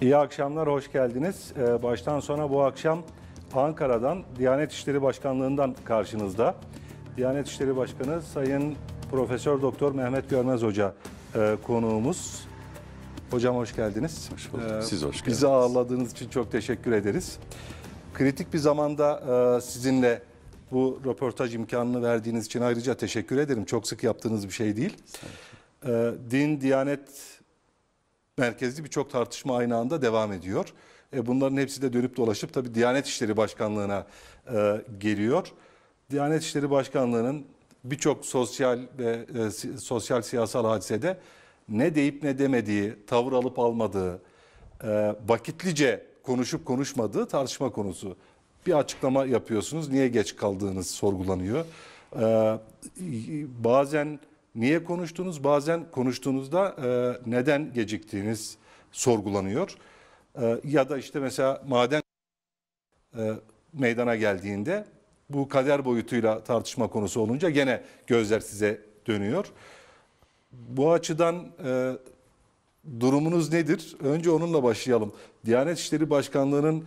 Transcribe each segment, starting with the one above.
İyi akşamlar, hoş geldiniz. Ee, baştan sona bu akşam Ankara'dan, Diyanet İşleri Başkanlığı'ndan karşınızda. Diyanet İşleri Başkanı Sayın Profesör Doktor Mehmet Görmez Hoca e, konuğumuz. Hocam hoş geldiniz. Hoş bulduk. Ee, Siz hoş geldiniz. Bizi ağırladığınız için çok teşekkür ederiz. Kritik bir zamanda e, sizinle bu röportaj imkanını verdiğiniz için ayrıca teşekkür ederim. Çok sık yaptığınız bir şey değil. Ee, din, Diyanet merkezli birçok tartışma aynı anda devam ediyor. E, bunların hepsi de dönüp dolaşıp tabii Diyanet İşleri Başkanlığı'na e, geliyor. Diyanet İşleri Başkanlığı'nın birçok sosyal ve e, sosyal siyasal hadisede ne deyip ne demediği, tavır alıp almadığı, e, vakitlice konuşup konuşmadığı tartışma konusu. Bir açıklama yapıyorsunuz, niye geç kaldığınız sorgulanıyor. E, bazen Niye konuştunuz? Bazen konuştuğunuzda e, neden geciktiğiniz sorgulanıyor. E, ya da işte mesela maden e, meydana geldiğinde bu kader boyutuyla tartışma konusu olunca gene gözler size dönüyor. Bu açıdan e, durumunuz nedir? Önce onunla başlayalım. Diyanet İşleri Başkanlığı'nın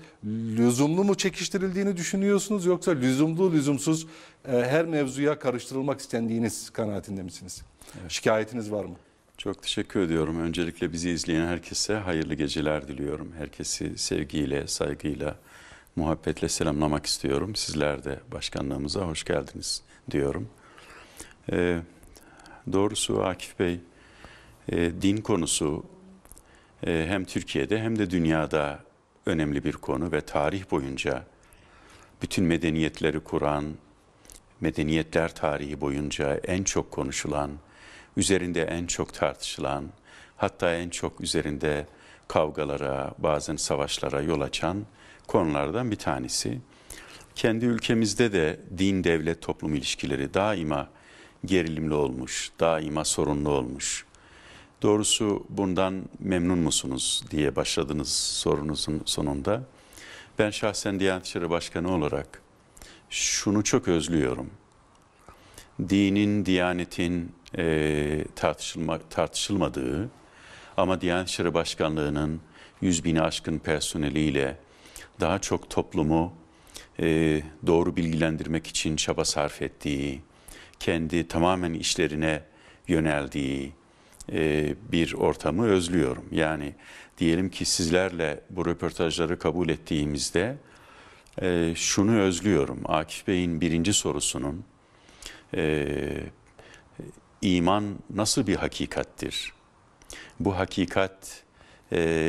lüzumlu mu çekiştirildiğini düşünüyorsunuz yoksa lüzumlu lüzumsuz e, her mevzuya karıştırılmak istendiğiniz kanaatinde misiniz? Evet. Şikayetiniz var mı? Çok teşekkür ediyorum. Öncelikle bizi izleyen herkese hayırlı geceler diliyorum. Herkesi sevgiyle, saygıyla, muhabbetle selamlamak istiyorum. Sizler de başkanlığımıza hoş geldiniz diyorum. Ee, doğrusu Akif Bey e, din konusu e, hem Türkiye'de hem de dünyada önemli bir konu ve tarih boyunca bütün medeniyetleri kuran, medeniyetler tarihi boyunca en çok konuşulan, üzerinde en çok tartışılan, hatta en çok üzerinde kavgalara, bazen savaşlara yol açan konulardan bir tanesi. Kendi ülkemizde de din devlet toplum ilişkileri daima gerilimli olmuş, daima sorunlu olmuş. Doğrusu bundan memnun musunuz diye başladınız sorunuzun sonunda. Ben şahsen Diyanet İşleri Başkanı olarak şunu çok özlüyorum. Dinin, diyanetin e, tartışılma, tartışılmadığı ama Diyanet İşleri Başkanlığı'nın yüz bini aşkın personeliyle daha çok toplumu e, doğru bilgilendirmek için çaba sarf ettiği, kendi tamamen işlerine yöneldiği, e, bir ortamı özlüyorum. Yani diyelim ki sizlerle bu röportajları kabul ettiğimizde e, şunu özlüyorum. Akif Bey'in birinci sorusunun e, iman nasıl bir hakikattir? Bu hakikat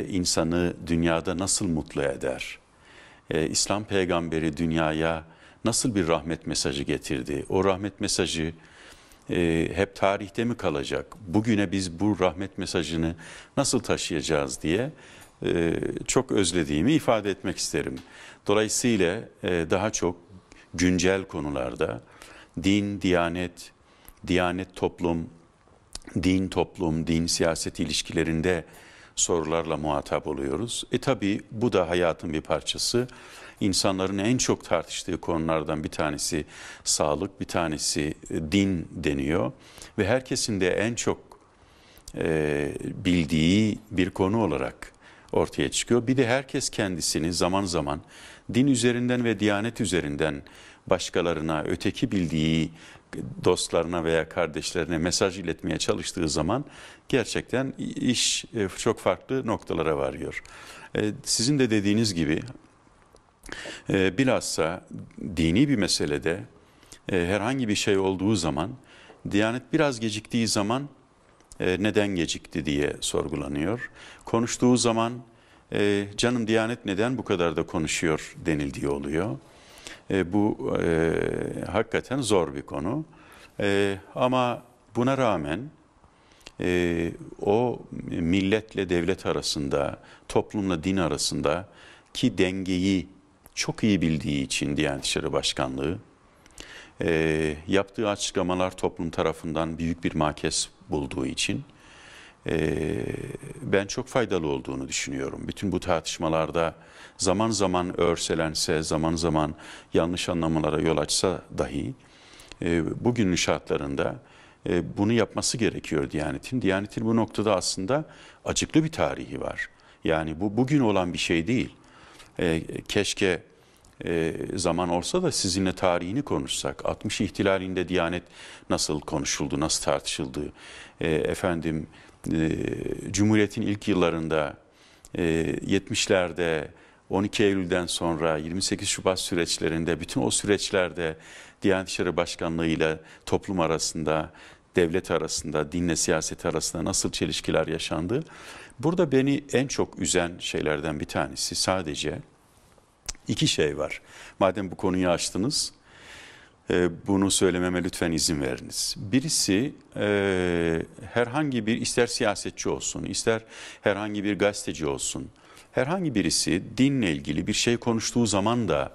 insanı dünyada nasıl mutlu eder? İslam peygamberi dünyaya nasıl bir rahmet mesajı getirdi? O rahmet mesajı e, hep tarihte mi kalacak? Bugüne biz bu rahmet mesajını nasıl taşıyacağız diye e, çok özlediğimi ifade etmek isterim. Dolayısıyla e, daha çok güncel konularda din, diyanet, diyanet toplum, din toplum, din siyaset ilişkilerinde sorularla muhatap oluyoruz. E tabi bu da hayatın bir parçası insanların en çok tartıştığı konulardan bir tanesi sağlık, bir tanesi e, din deniyor. Ve herkesin de en çok e, bildiği bir konu olarak ortaya çıkıyor. Bir de herkes kendisini zaman zaman din üzerinden ve diyanet üzerinden başkalarına, öteki bildiği dostlarına veya kardeşlerine mesaj iletmeye çalıştığı zaman gerçekten iş e, çok farklı noktalara varıyor. E, sizin de dediğiniz gibi e, bilhassa dini bir meselede e, herhangi bir şey olduğu zaman Diyanet biraz geciktiği zaman e, neden gecikti diye sorgulanıyor. Konuştuğu zaman e, canım Diyanet neden bu kadar da konuşuyor denildiği oluyor. E, bu e, hakikaten zor bir konu. E, ama buna rağmen e, o milletle devlet arasında, toplumla din arasında ki dengeyi çok iyi bildiği için Diyanet İşleri Başkanlığı e, yaptığı açıklamalar toplum tarafından büyük bir makes bulduğu için e, ben çok faydalı olduğunu düşünüyorum. Bütün bu tartışmalarda zaman zaman örselense, zaman zaman yanlış anlamalara yol açsa dahi e, bugünün şartlarında e, bunu yapması gerekiyor Diyanet'in. Diyanet'in bu noktada aslında acıklı bir tarihi var. Yani bu bugün olan bir şey değil e, keşke e, zaman olsa da sizinle tarihini konuşsak. 60 ihtilalinde Diyanet nasıl konuşuldu, nasıl tartışıldı? E, efendim e, Cumhuriyet'in ilk yıllarında e, 70'lerde 12 Eylül'den sonra 28 Şubat süreçlerinde bütün o süreçlerde Diyanet İşleri Başkanlığı ile toplum arasında, devlet arasında, dinle siyaset arasında nasıl çelişkiler yaşandı? Burada beni en çok üzen şeylerden bir tanesi sadece iki şey var. Madem bu konuyu açtınız, e, bunu söylememe lütfen izin veriniz. Birisi e, herhangi bir ister siyasetçi olsun, ister herhangi bir gazeteci olsun, herhangi birisi dinle ilgili bir şey konuştuğu zaman da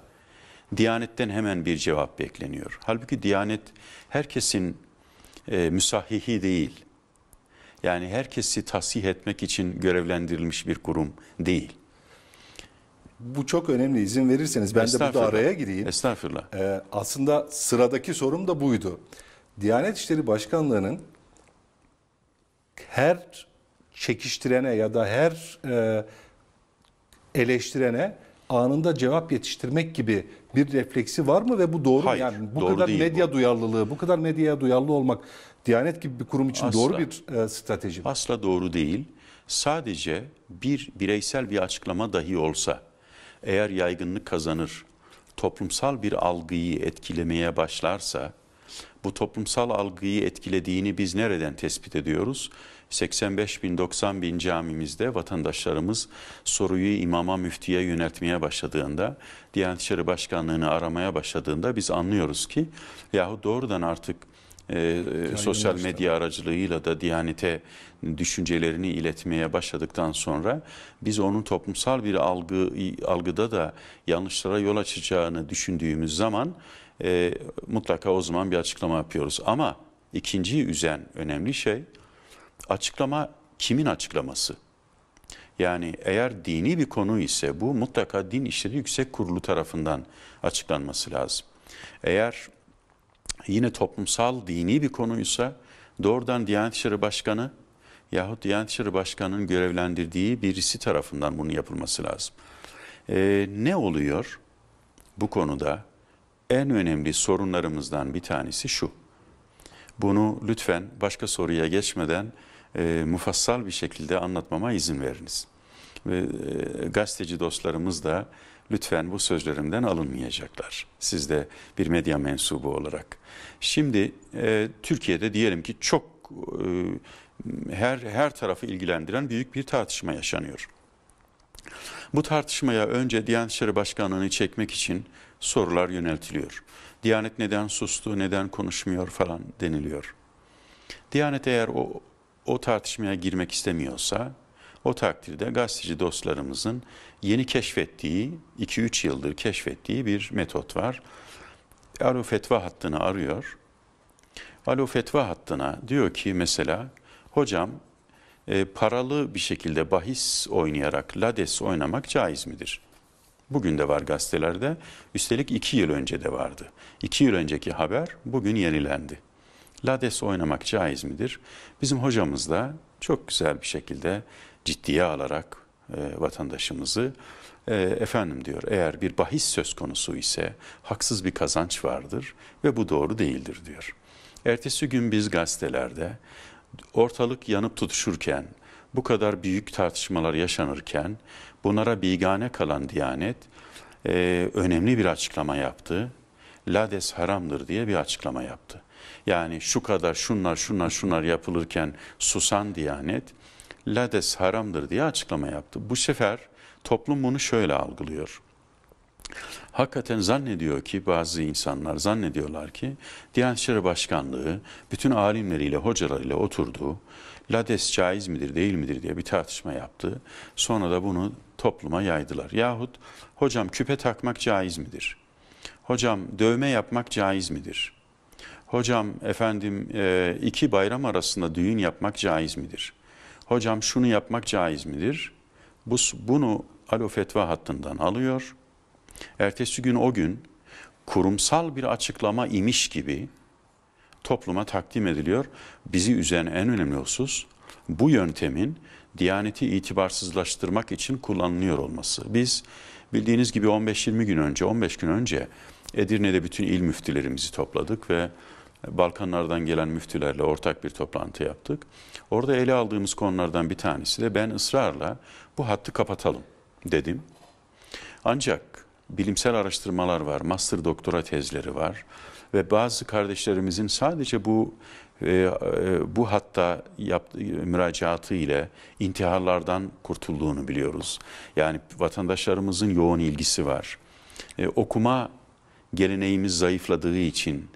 Diyanet'ten hemen bir cevap bekleniyor. Halbuki Diyanet herkesin e, müsahihi değil. Yani herkesi tahsih etmek için görevlendirilmiş bir kurum değil. Bu çok önemli izin verirseniz ben de burada araya gireyim. Estağfurullah. Ee, aslında sıradaki sorum da buydu. Diyanet İşleri Başkanlığı'nın her çekiştirene ya da her e, eleştirene anında cevap yetiştirmek gibi bir refleksi var mı ve bu doğru Hayır, mu? Yani bu doğru kadar değil medya bu. duyarlılığı, bu kadar medyaya duyarlı olmak Diyanet gibi bir kurum için asla, doğru bir e, strateji mi? Asla doğru değil. Sadece bir bireysel bir açıklama dahi olsa eğer yaygınlık kazanır, toplumsal bir algıyı etkilemeye başlarsa bu toplumsal algıyı etkilediğini biz nereden tespit ediyoruz? 85 bin 90 bin camimizde vatandaşlarımız soruyu imama müftiye yöneltmeye başladığında, Diyanet İşleri Başkanlığı'nı aramaya başladığında biz anlıyoruz ki yahu doğrudan artık e, e sosyal medya aracılığıyla da Diyanet'e düşüncelerini iletmeye başladıktan sonra biz onun toplumsal bir algı algıda da yanlışlara yol açacağını düşündüğümüz zaman e, mutlaka o zaman bir açıklama yapıyoruz. Ama ikinci üzen önemli şey açıklama kimin açıklaması? Yani eğer dini bir konu ise bu mutlaka din işleri yüksek kurulu tarafından açıklanması lazım. Eğer yine toplumsal dini bir konuysa doğrudan Diyanet İşleri Başkanı yahut Diyanet İşleri Başkanı'nın görevlendirdiği birisi tarafından bunun yapılması lazım. Ee, ne oluyor bu konuda? En önemli sorunlarımızdan bir tanesi şu. Bunu lütfen başka soruya geçmeden e, mufassal bir şekilde anlatmama izin veriniz. Ve e, gazeteci dostlarımız da lütfen bu sözlerimden alınmayacaklar. Siz de bir medya mensubu olarak. Şimdi e, Türkiye'de diyelim ki çok e, her her tarafı ilgilendiren büyük bir tartışma yaşanıyor. Bu tartışmaya önce Diyanet İşleri Başkanlığı'nı çekmek için sorular yöneltiliyor. Diyanet neden sustu, neden konuşmuyor falan deniliyor. Diyanet eğer o o tartışmaya girmek istemiyorsa o takdirde gazeteci dostlarımızın yeni keşfettiği, 2-3 yıldır keşfettiği bir metot var. Alo Fetva hattını arıyor. Alo Fetva hattına diyor ki mesela hocam e, paralı bir şekilde bahis oynayarak lades oynamak caiz midir? Bugün de var gazetelerde. Üstelik iki yıl önce de vardı. İki yıl önceki haber bugün yenilendi lades oynamak caiz midir? Bizim hocamız da çok güzel bir şekilde ciddiye alarak e, vatandaşımızı e, efendim diyor eğer bir bahis söz konusu ise haksız bir kazanç vardır ve bu doğru değildir diyor. Ertesi gün biz gazetelerde ortalık yanıp tutuşurken bu kadar büyük tartışmalar yaşanırken bunlara bigane kalan Diyanet e, önemli bir açıklama yaptı. Lades haramdır diye bir açıklama yaptı yani şu kadar şunlar şunlar şunlar yapılırken susan Diyanet lades haramdır diye açıklama yaptı. Bu sefer toplum bunu şöyle algılıyor. Hakikaten zannediyor ki bazı insanlar zannediyorlar ki Diyanet İşleri Başkanlığı bütün alimleriyle hocalarıyla oturdu. Lades caiz midir değil midir diye bir tartışma yaptı. Sonra da bunu topluma yaydılar. Yahut hocam küpe takmak caiz midir? Hocam dövme yapmak caiz midir? Hocam efendim e, iki bayram arasında düğün yapmak caiz midir? Hocam şunu yapmak caiz midir? Bu, bunu Alo Fetva hattından alıyor. Ertesi gün o gün kurumsal bir açıklama imiş gibi topluma takdim ediliyor. Bizi üzen en önemli husus bu yöntemin Diyaneti itibarsızlaştırmak için kullanılıyor olması. Biz bildiğiniz gibi 15-20 gün önce, 15 gün önce Edirne'de bütün il müftilerimizi topladık ve Balkanlardan gelen müftülerle ortak bir toplantı yaptık. Orada ele aldığımız konulardan bir tanesi de ben ısrarla bu hattı kapatalım dedim. Ancak bilimsel araştırmalar var, master doktora tezleri var ve bazı kardeşlerimizin sadece bu e, e bu hatta yaptığı müracaatı ile intiharlardan kurtulduğunu biliyoruz. Yani vatandaşlarımızın yoğun ilgisi var. E, okuma geleneğimiz zayıfladığı için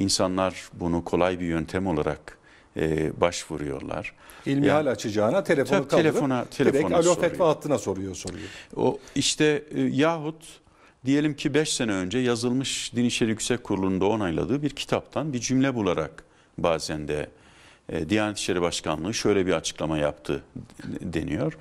İnsanlar bunu kolay bir yöntem olarak e, başvuruyorlar. İlmihal yani, açacağına telefonu kaldırıp telefona, telefona direkt alo fetva hattına soruyor soruyor. O işte e, yahut diyelim ki 5 sene önce yazılmış Din İşleri Yüksek Kurulu'nda onayladığı bir kitaptan bir cümle bularak bazen de e, Diyanet İşleri Başkanlığı şöyle bir açıklama yaptı deniyor.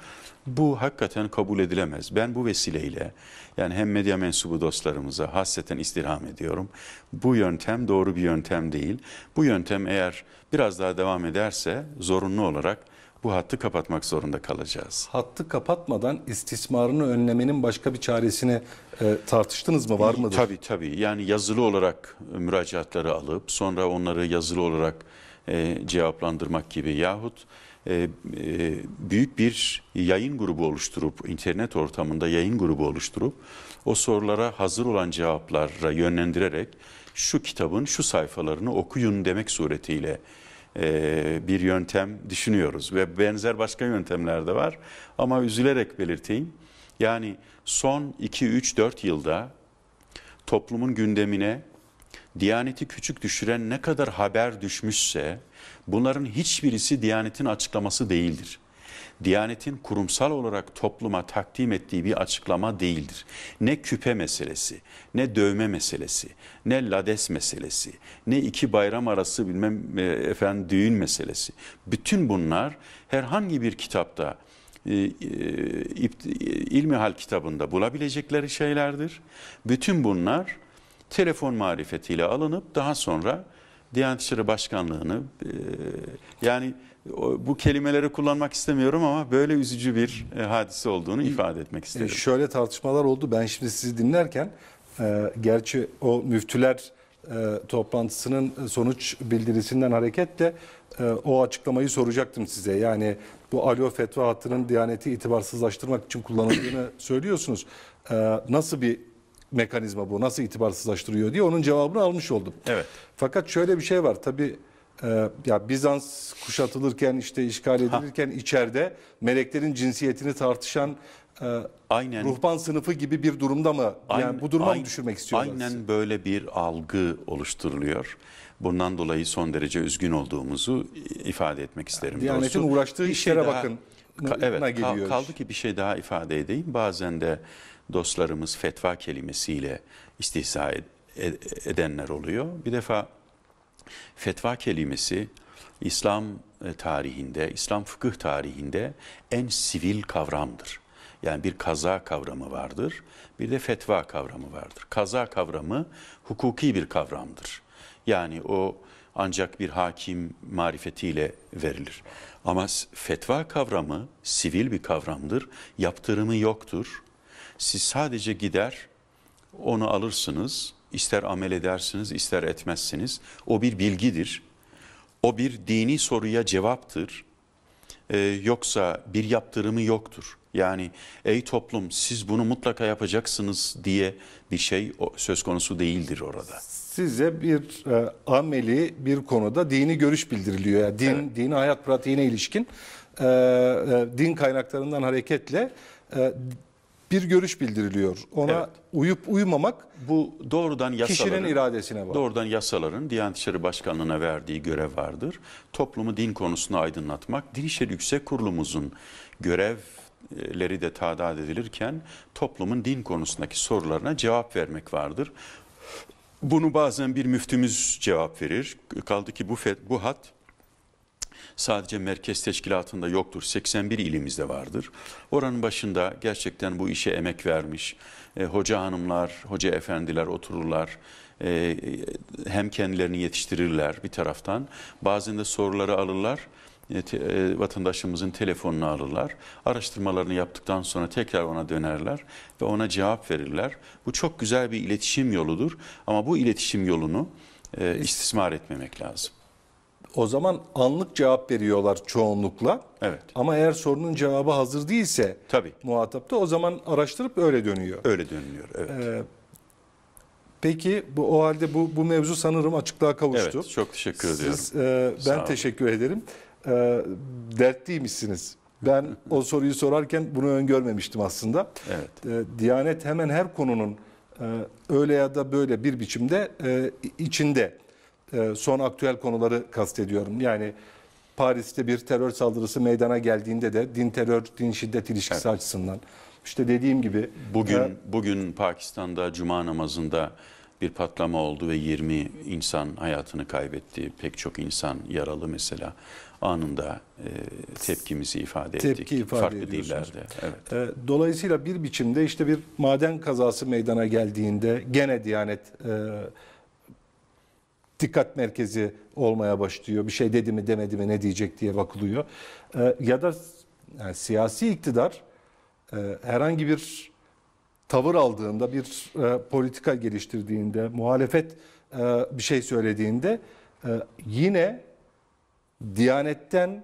Bu hakikaten kabul edilemez. Ben bu vesileyle yani hem medya mensubu dostlarımıza hasreten istirham ediyorum. Bu yöntem doğru bir yöntem değil. Bu yöntem eğer biraz daha devam ederse zorunlu olarak bu hattı kapatmak zorunda kalacağız. Hattı kapatmadan istismarını önlemenin başka bir çaresini e, tartıştınız mı var mıdır? Tabii tabii yani yazılı olarak müracaatları alıp sonra onları yazılı olarak e, cevaplandırmak gibi yahut e, e, büyük bir yayın grubu oluşturup, internet ortamında yayın grubu oluşturup o sorulara hazır olan cevaplara yönlendirerek şu kitabın şu sayfalarını okuyun demek suretiyle e, bir yöntem düşünüyoruz. Ve benzer başka yöntemler de var ama üzülerek belirteyim. Yani son 2-3-4 yılda toplumun gündemine Diyaneti küçük düşüren ne kadar haber düşmüşse Bunların hiçbirisi Diyanet'in açıklaması değildir. Diyanet'in kurumsal olarak topluma takdim ettiği bir açıklama değildir. Ne küpe meselesi, ne dövme meselesi, ne lades meselesi, ne iki bayram arası bilmem e, efendim düğün meselesi. Bütün bunlar herhangi bir kitapta e, e, ilmihal kitabında bulabilecekleri şeylerdir. Bütün bunlar telefon marifetiyle alınıp daha sonra Diyanet İşleri Başkanlığı'nı e, yani bu kelimeleri kullanmak istemiyorum ama böyle üzücü bir e, hadise olduğunu ifade etmek e, istedim. Şöyle tartışmalar oldu. Ben şimdi sizi dinlerken gerçi o müftüler toplantısının sonuç bildirisinden hareketle o açıklamayı soracaktım size. Yani bu alo fetva hattının diyaneti itibarsızlaştırmak için kullanıldığını söylüyorsunuz. Nasıl bir mekanizma bu? Nasıl itibarsızlaştırıyor diye onun cevabını almış oldum. Evet. Fakat şöyle bir şey var. Tabii e, ya Bizans kuşatılırken işte işgal edilirken ha. içeride meleklerin cinsiyetini tartışan e, aynen ruhban sınıfı gibi bir durumda mı? Aynen, bu durumu aynen, mı düşürmek istiyorlar? Aynen siz? böyle bir algı oluşturuluyor. Bundan dolayı son derece üzgün olduğumuzu ifade etmek isterim. Diyanetin Doğrusu, uğraştığı şey işlere şey bakın. ka, evet, geliyor. kaldı ki bir şey daha ifade edeyim. Bazen de dostlarımız fetva kelimesiyle istihza edenler oluyor. Bir defa fetva kelimesi İslam e, tarihinde, İslam fıkıh tarihinde en sivil kavramdır. Yani bir kaza kavramı vardır, bir de fetva kavramı vardır. Kaza kavramı hukuki bir kavramdır. Yani o ancak bir hakim marifetiyle verilir. Ama fetva kavramı sivil bir kavramdır, yaptırımı yoktur. Siz sadece gider onu alırsınız, ister amel edersiniz, ister etmezsiniz. O bir bilgidir. O bir dini soruya cevaptır. Ee, yoksa bir yaptırımı yoktur. Yani ey toplum siz bunu mutlaka yapacaksınız diye bir şey söz konusu değildir orada. Size bir e, ameli bir konuda dini görüş bildiriliyor. Yani din, evet. dini hayat pratiğine ilişkin e, e, din kaynaklarından hareketle e, bir görüş bildiriliyor. Ona evet. uyup uyumamak bu doğrudan yasaların, kişinin iradesine bağlı. Doğrudan yasaların Diyanet İşleri Başkanlığı'na verdiği görev vardır. Toplumu din konusunda aydınlatmak, Din İşleri Yüksek Kurulumuzun görevleri de tadad edilirken toplumun din konusundaki sorularına cevap vermek vardır. Bunu bazen bir müftümüz cevap verir. Kaldı ki bu, bu hat sadece merkez teşkilatında yoktur. 81 ilimizde vardır. Oranın başında gerçekten bu işe emek vermiş e, hoca hanımlar, hoca efendiler otururlar. E, hem kendilerini yetiştirirler bir taraftan. Bazen de soruları alırlar e, e, vatandaşımızın telefonunu alırlar. Araştırmalarını yaptıktan sonra tekrar ona dönerler ve ona cevap verirler. Bu çok güzel bir iletişim yoludur ama bu iletişim yolunu e, istismar etmemek lazım. O zaman anlık cevap veriyorlar çoğunlukla. Evet. Ama eğer sorunun cevabı hazır değilse Tabii. muhatapta o zaman araştırıp öyle dönüyor. Öyle dönülüyor. Evet. Ee, Peki bu o halde bu bu mevzu sanırım açıklığa kavuştu. Evet, çok teşekkür ediyorum. Siz, e, ben teşekkür olun. ederim. E, dertliymişsiniz. Ben o soruyu sorarken bunu öngörmemiştim aslında. Evet. E, Diyanet hemen her konunun e, öyle ya da böyle bir biçimde e, içinde. E, son aktüel konuları kastediyorum. Yani Paris'te bir terör saldırısı meydana geldiğinde de din terör, din şiddet ilişkisi evet. açısından. İşte dediğim gibi. Bugün, ya, e, bugün Pakistan'da cuma namazında bir patlama oldu ve 20 insan hayatını kaybetti. Pek çok insan yaralı mesela. Anında e, tepkimizi ifade tepki ettik. Tepki ifade Farklı dillerde. Evet. E, dolayısıyla bir biçimde işte bir maden kazası meydana geldiğinde gene Diyanet e, dikkat merkezi olmaya başlıyor. Bir şey dedi mi demedi mi ne diyecek diye bakılıyor. E, ya da yani siyasi iktidar e, herhangi bir tavır aldığında, bir e, politika geliştirdiğinde, muhalefet e, bir şey söylediğinde e, yine Diyanet'ten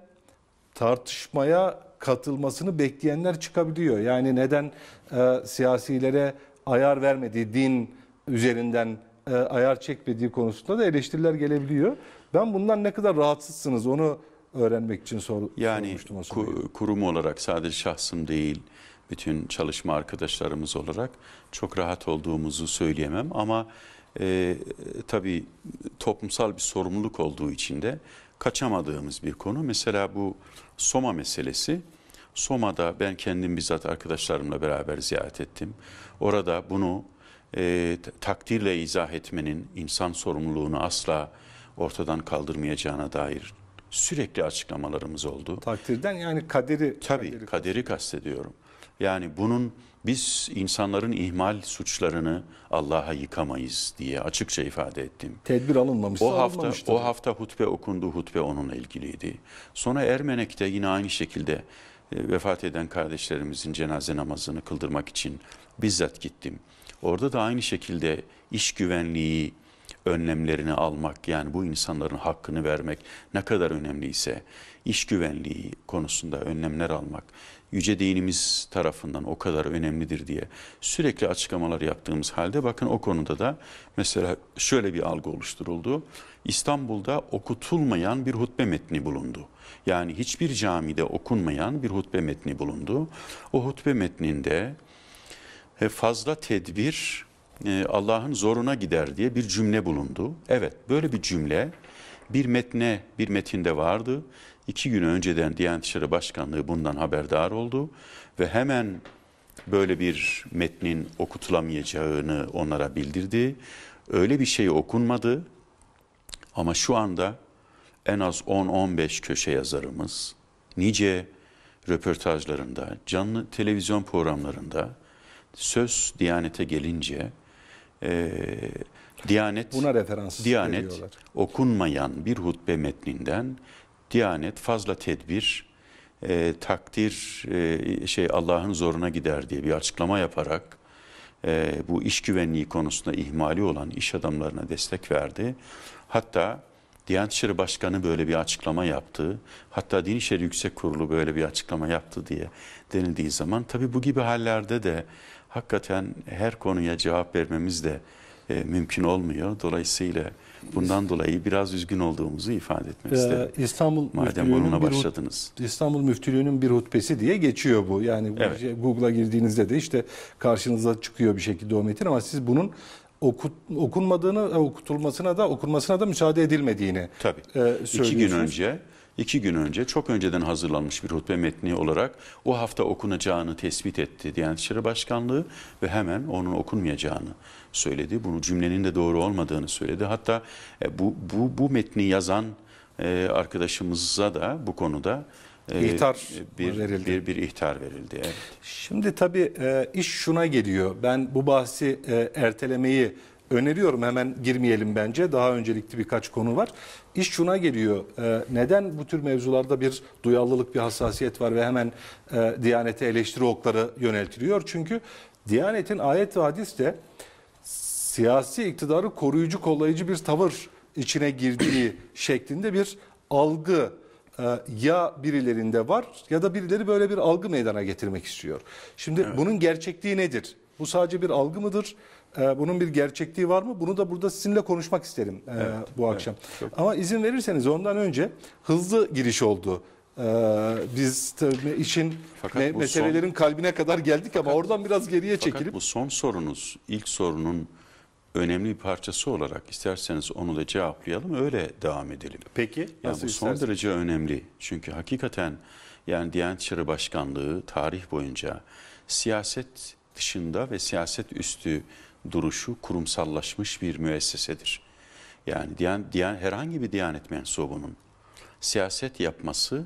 tartışmaya katılmasını bekleyenler çıkabiliyor. Yani neden e, siyasilere ayar vermedi din üzerinden e, ayar çekmediği konusunda da eleştiriler gelebiliyor. Ben bundan ne kadar rahatsızsınız onu öğrenmek için sor, yani, sormuştum o soruyu. kurum olarak sadece şahsım değil bütün çalışma arkadaşlarımız olarak çok rahat olduğumuzu söyleyemem ama e, tabii toplumsal bir sorumluluk olduğu için de kaçamadığımız bir konu. Mesela bu Soma meselesi. Soma'da ben kendim bizzat arkadaşlarımla beraber ziyaret ettim. Orada bunu e, takdirle izah etmenin insan sorumluluğunu asla ortadan kaldırmayacağına dair sürekli açıklamalarımız oldu. Takdirden yani kaderi. Tabii kaderi, kaderi kastediyorum. Yani bunun biz insanların ihmal suçlarını Allah'a yıkamayız diye açıkça ifade ettim. Tedbir alınmamış. o hafta o hafta hutbe okundu hutbe onunla ilgiliydi. Sonra Ermenek'te yine aynı şekilde e, vefat eden kardeşlerimizin cenaze namazını kıldırmak için bizzat gittim. Orada da aynı şekilde iş güvenliği önlemlerini almak yani bu insanların hakkını vermek ne kadar önemliyse iş güvenliği konusunda önlemler almak yüce dinimiz tarafından o kadar önemlidir diye sürekli açıklamalar yaptığımız halde bakın o konuda da mesela şöyle bir algı oluşturuldu. İstanbul'da okutulmayan bir hutbe metni bulundu. Yani hiçbir camide okunmayan bir hutbe metni bulundu. O hutbe metninde fazla tedbir e, Allah'ın zoruna gider diye bir cümle bulundu. Evet böyle bir cümle bir metne bir metinde vardı. İki gün önceden Diyanet İşleri Başkanlığı bundan haberdar oldu ve hemen böyle bir metnin okutulamayacağını onlara bildirdi. Öyle bir şey okunmadı ama şu anda en az 10-15 köşe yazarımız nice röportajlarında, canlı televizyon programlarında söz Diyanet'e gelince e, Diyanet buna referans Diyanet veriyorlar. okunmayan bir hutbe metninden Diyanet fazla tedbir e, takdir e, şey Allah'ın zoruna gider diye bir açıklama yaparak e, bu iş güvenliği konusunda ihmali olan iş adamlarına destek verdi. Hatta Diyanet İşleri Başkanı böyle bir açıklama yaptı. Hatta Din İşleri Yüksek Kurulu böyle bir açıklama yaptı diye denildiği zaman tabii bu gibi hallerde de hakikaten her konuya cevap vermemiz de e, mümkün olmuyor. Dolayısıyla bundan dolayı biraz üzgün olduğumuzu ifade etmek ee, İstanbul Madem bununla başladınız. İstanbul Müftülüğü'nün bir hutbesi diye geçiyor bu. Yani evet. Şey, Google'a girdiğinizde de işte karşınıza çıkıyor bir şekilde o metin ama siz bunun okut, okunmadığını, okutulmasına da okunmasına da müsaade edilmediğini Tabii. E, söylüyorsunuz. İki gün önce iki gün önce çok önceden hazırlanmış bir hutbe metni olarak o hafta okunacağını tespit etti Diyanet İşleri Başkanlığı ve hemen onun okunmayacağını söyledi. Bunu cümlenin de doğru olmadığını söyledi. Hatta e, bu, bu, bu metni yazan e, arkadaşımıza da bu konuda e, ihtar bir, verildi. Bir, bir ihtar verildi. Evet. Şimdi tabii e, iş şuna geliyor. Ben bu bahsi e, ertelemeyi öneriyorum hemen girmeyelim bence. Daha öncelikli birkaç konu var. İş şuna geliyor. E, neden bu tür mevzularda bir duyarlılık, bir hassasiyet var ve hemen e, Diyanet'e eleştiri okları yöneltiliyor? Çünkü Diyanet'in ayet ve hadiste siyasi iktidarı koruyucu, kollayıcı bir tavır içine girdiği şeklinde bir algı e, ya birilerinde var ya da birileri böyle bir algı meydana getirmek istiyor. Şimdi evet. bunun gerçekliği nedir? Bu sadece bir algı mıdır? Ee, bunun bir gerçekliği var mı? Bunu da burada sizinle konuşmak isterim e, evet, bu akşam. Evet, Ama izin verirseniz ondan önce hızlı giriş oldu. Ee, biz tabii işin me meselelerin son, kalbine kadar geldik fakat, ama oradan biraz geriye fakat çekilip. bu son sorunuz, ilk sorunun önemli bir parçası olarak isterseniz onu da cevaplayalım öyle devam edelim. Peki. Yani nasıl bu son derece önemli. Çünkü hakikaten yani Diyanet İşleri Başkanlığı tarih boyunca siyaset dışında ve siyaset üstü duruşu kurumsallaşmış bir müessesedir. Yani diyan, diyan, herhangi bir diyanet mensubunun siyaset yapması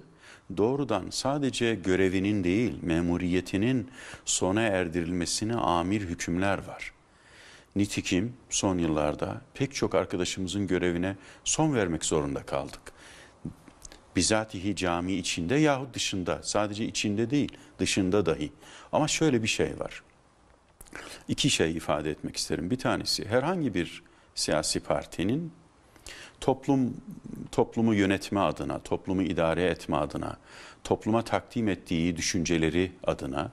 doğrudan sadece görevinin değil memuriyetinin sona erdirilmesine amir hükümler var. Nitikim son yıllarda pek çok arkadaşımızın görevine son vermek zorunda kaldık. Bizatihi cami içinde yahut dışında sadece içinde değil dışında dahi ama şöyle bir şey var iki şey ifade etmek isterim. Bir tanesi herhangi bir siyasi partinin toplum toplumu yönetme adına, toplumu idare etme adına, topluma takdim ettiği düşünceleri adına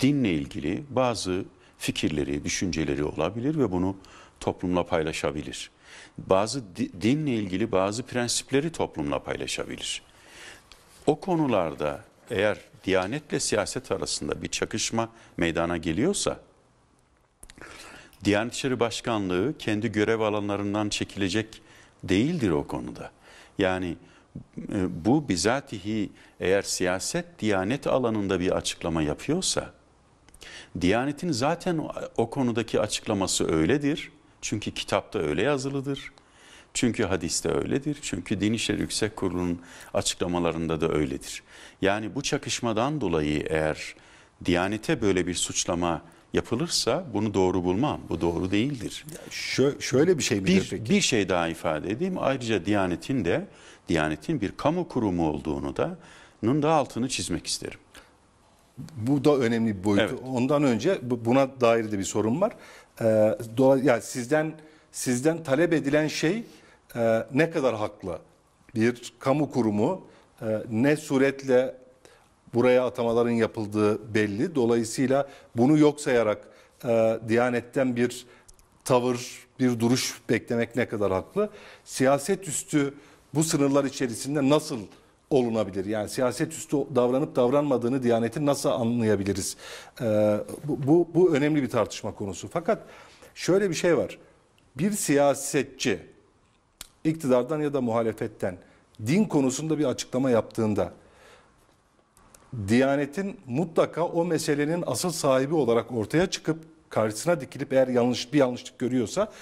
dinle ilgili bazı fikirleri, düşünceleri olabilir ve bunu toplumla paylaşabilir. Bazı dinle ilgili bazı prensipleri toplumla paylaşabilir. O konularda eğer Diyanetle siyaset arasında bir çakışma meydana geliyorsa Diyanet İşleri Başkanlığı kendi görev alanlarından çekilecek değildir o konuda. Yani e, bu bizatihi eğer siyaset diyanet alanında bir açıklama yapıyorsa Diyanetin zaten o konudaki açıklaması öyledir. Çünkü kitapta öyle yazılıdır. Çünkü hadiste öyledir. Çünkü Din İşleri Yüksek Kurulu'nun açıklamalarında da öyledir. Yani bu çakışmadan dolayı eğer Diyanete böyle bir suçlama yapılırsa bunu doğru bulmam. Bu doğru değildir. Şö şöyle bir şey midir bir, peki? Bir şey daha ifade edeyim. Ayrıca Diyanet'in de Diyanet'in bir kamu kurumu olduğunu da nın da altını çizmek isterim. Bu da önemli bir boyutu. Evet. Ondan önce buna dair de bir sorun var. Ee, doğa, yani sizden sizden talep edilen şey e, ne kadar haklı? Bir kamu kurumu e, ne suretle Buraya atamaların yapıldığı belli. Dolayısıyla bunu yok sayarak e, Diyanet'ten bir tavır, bir duruş beklemek ne kadar haklı? Siyaset üstü bu sınırlar içerisinde nasıl olunabilir? Yani siyaset üstü davranıp davranmadığını Diyanet'in nasıl anlayabiliriz? Ee, bu, bu, bu önemli bir tartışma konusu. Fakat şöyle bir şey var. Bir siyasetçi iktidardan ya da muhalefetten din konusunda bir açıklama yaptığında Diyanet'in mutlaka o meselenin asıl sahibi olarak ortaya çıkıp karşısına dikilip eğer yanlış bir yanlışlık görüyorsa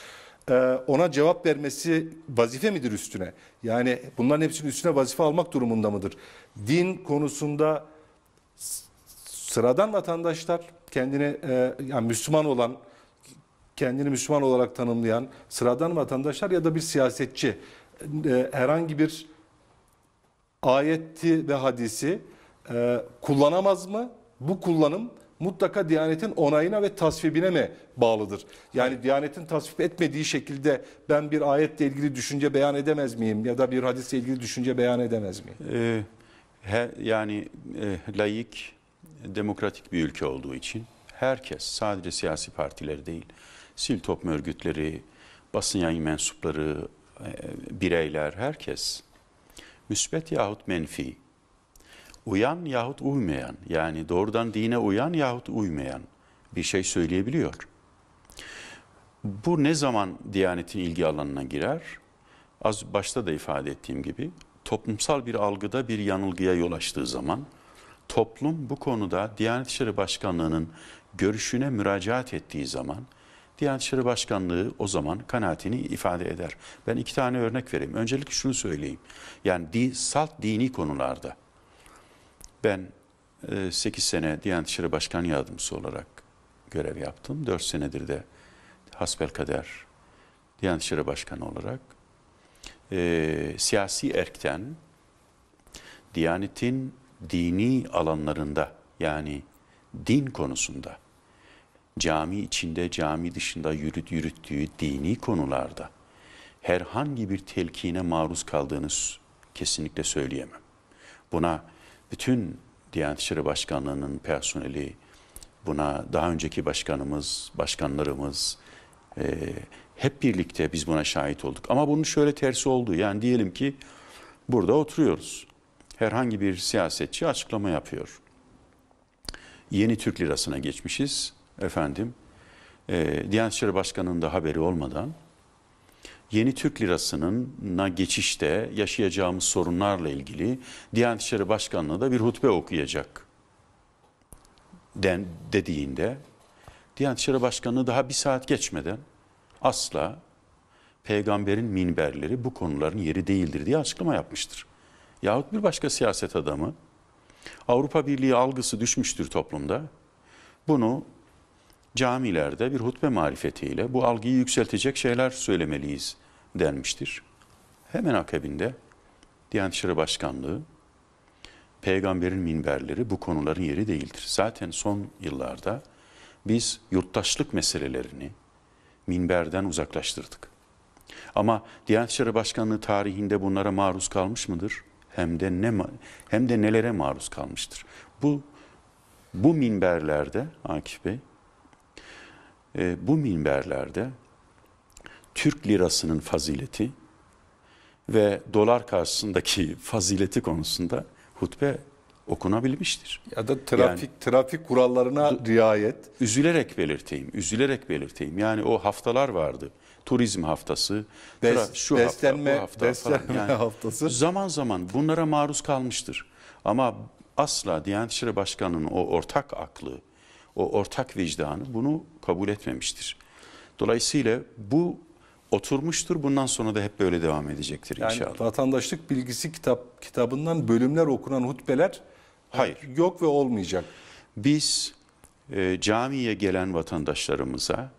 e, ona cevap vermesi vazife midir üstüne? Yani bunların hepsinin üstüne vazife almak durumunda mıdır? Din konusunda sıradan vatandaşlar kendini e, yani Müslüman olan kendini Müslüman olarak tanımlayan sıradan vatandaşlar ya da bir siyasetçi e, herhangi bir ayeti ve hadisi e, kullanamaz mı? Bu kullanım mutlaka Diyanet'in onayına ve tasvibine mi bağlıdır? Yani Hayır. Diyanet'in tasvip etmediği şekilde ben bir ayetle ilgili düşünce beyan edemez miyim? Ya da bir hadisle ilgili düşünce beyan edemez miyim? Ee, he, yani e, layık, demokratik bir ülke olduğu için herkes, sadece siyasi partiler değil, sil toplum örgütleri, basın yayın mensupları, e, bireyler, herkes müsbet yahut menfi uyan yahut uymayan yani doğrudan dine uyan yahut uymayan bir şey söyleyebiliyor. Bu ne zaman Diyanet'in ilgi alanına girer? Az başta da ifade ettiğim gibi toplumsal bir algıda bir yanılgıya yol açtığı zaman toplum bu konuda Diyanet İşleri Başkanlığı'nın görüşüne müracaat ettiği zaman Diyanet İşleri Başkanlığı o zaman kanaatini ifade eder. Ben iki tane örnek vereyim. Öncelikle şunu söyleyeyim. Yani salt dini konularda ben 8 e, sene Diyanet İşleri Başkan Yardımcısı olarak görev yaptım. 4 senedir de hasbelkader Diyanet İşleri Başkanı olarak e, siyasi erkten Diyanet'in dini alanlarında yani din konusunda cami içinde cami dışında yürüt yürüttüğü dini konularda herhangi bir telkine maruz kaldığınız kesinlikle söyleyemem. Buna bütün Diyanet İşleri Başkanlığı'nın personeli, buna daha önceki başkanımız, başkanlarımız e, hep birlikte biz buna şahit olduk. Ama bunun şöyle tersi oldu. Yani diyelim ki burada oturuyoruz. Herhangi bir siyasetçi açıklama yapıyor. Yeni Türk lirasına geçmişiz efendim. E, Diyanet İşleri Başkanı'nın da haberi olmadan yeni Türk lirasına geçişte yaşayacağımız sorunlarla ilgili Diyanet İşleri Başkanlığı da bir hutbe okuyacak den, dediğinde Diyanet İşleri Başkanlığı daha bir saat geçmeden asla peygamberin minberleri bu konuların yeri değildir diye açıklama yapmıştır. Yahut bir başka siyaset adamı Avrupa Birliği algısı düşmüştür toplumda. Bunu camilerde bir hutbe marifetiyle bu algıyı yükseltecek şeyler söylemeliyiz denmiştir. Hemen akabinde Diyanet İşleri Başkanlığı peygamberin minberleri bu konuların yeri değildir. Zaten son yıllarda biz yurttaşlık meselelerini minberden uzaklaştırdık. Ama Diyanet İşleri Başkanlığı tarihinde bunlara maruz kalmış mıdır? Hem de ne hem de nelere maruz kalmıştır? Bu bu minberlerde Akif Bey e, bu minberlerde Türk lirasının fazileti ve dolar karşısındaki fazileti konusunda hutbe okunabilmiştir. Ya da trafik yani, trafik kurallarına riayet. Üzülerek belirteyim, üzülerek belirteyim. Yani o haftalar vardı. Turizm haftası, Bes, şu beslenme, hafta, bu hafta beslenme falan. Yani haftası. Zaman zaman bunlara maruz kalmıştır. Ama asla Diyanet İşleri Başkanı'nın o ortak aklı, o ortak vicdanı bunu kabul etmemiştir. Dolayısıyla bu oturmuştur. Bundan sonra da hep böyle devam edecektir yani inşallah. Vatandaşlık bilgisi kitap kitabından bölümler okunan hutbeler hayır yok ve olmayacak. Biz e, camiye gelen vatandaşlarımıza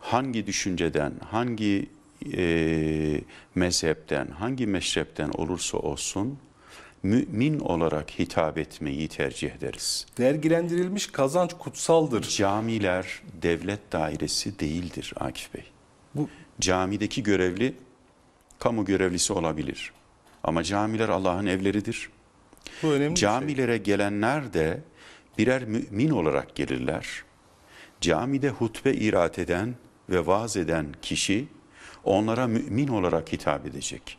hangi düşünceden, hangi e, mezhepten, hangi meşrepten olursa olsun mümin olarak hitap etmeyi tercih ederiz. Dergilendirilmiş kazanç kutsaldır. Camiler devlet dairesi değildir Akif Bey. Bu camideki görevli kamu görevlisi olabilir. Ama camiler Allah'ın evleridir. Bu önemli şey. Camilere şey. gelenler de birer mümin olarak gelirler. Camide hutbe irat eden ve vaaz eden kişi onlara mümin olarak hitap edecek.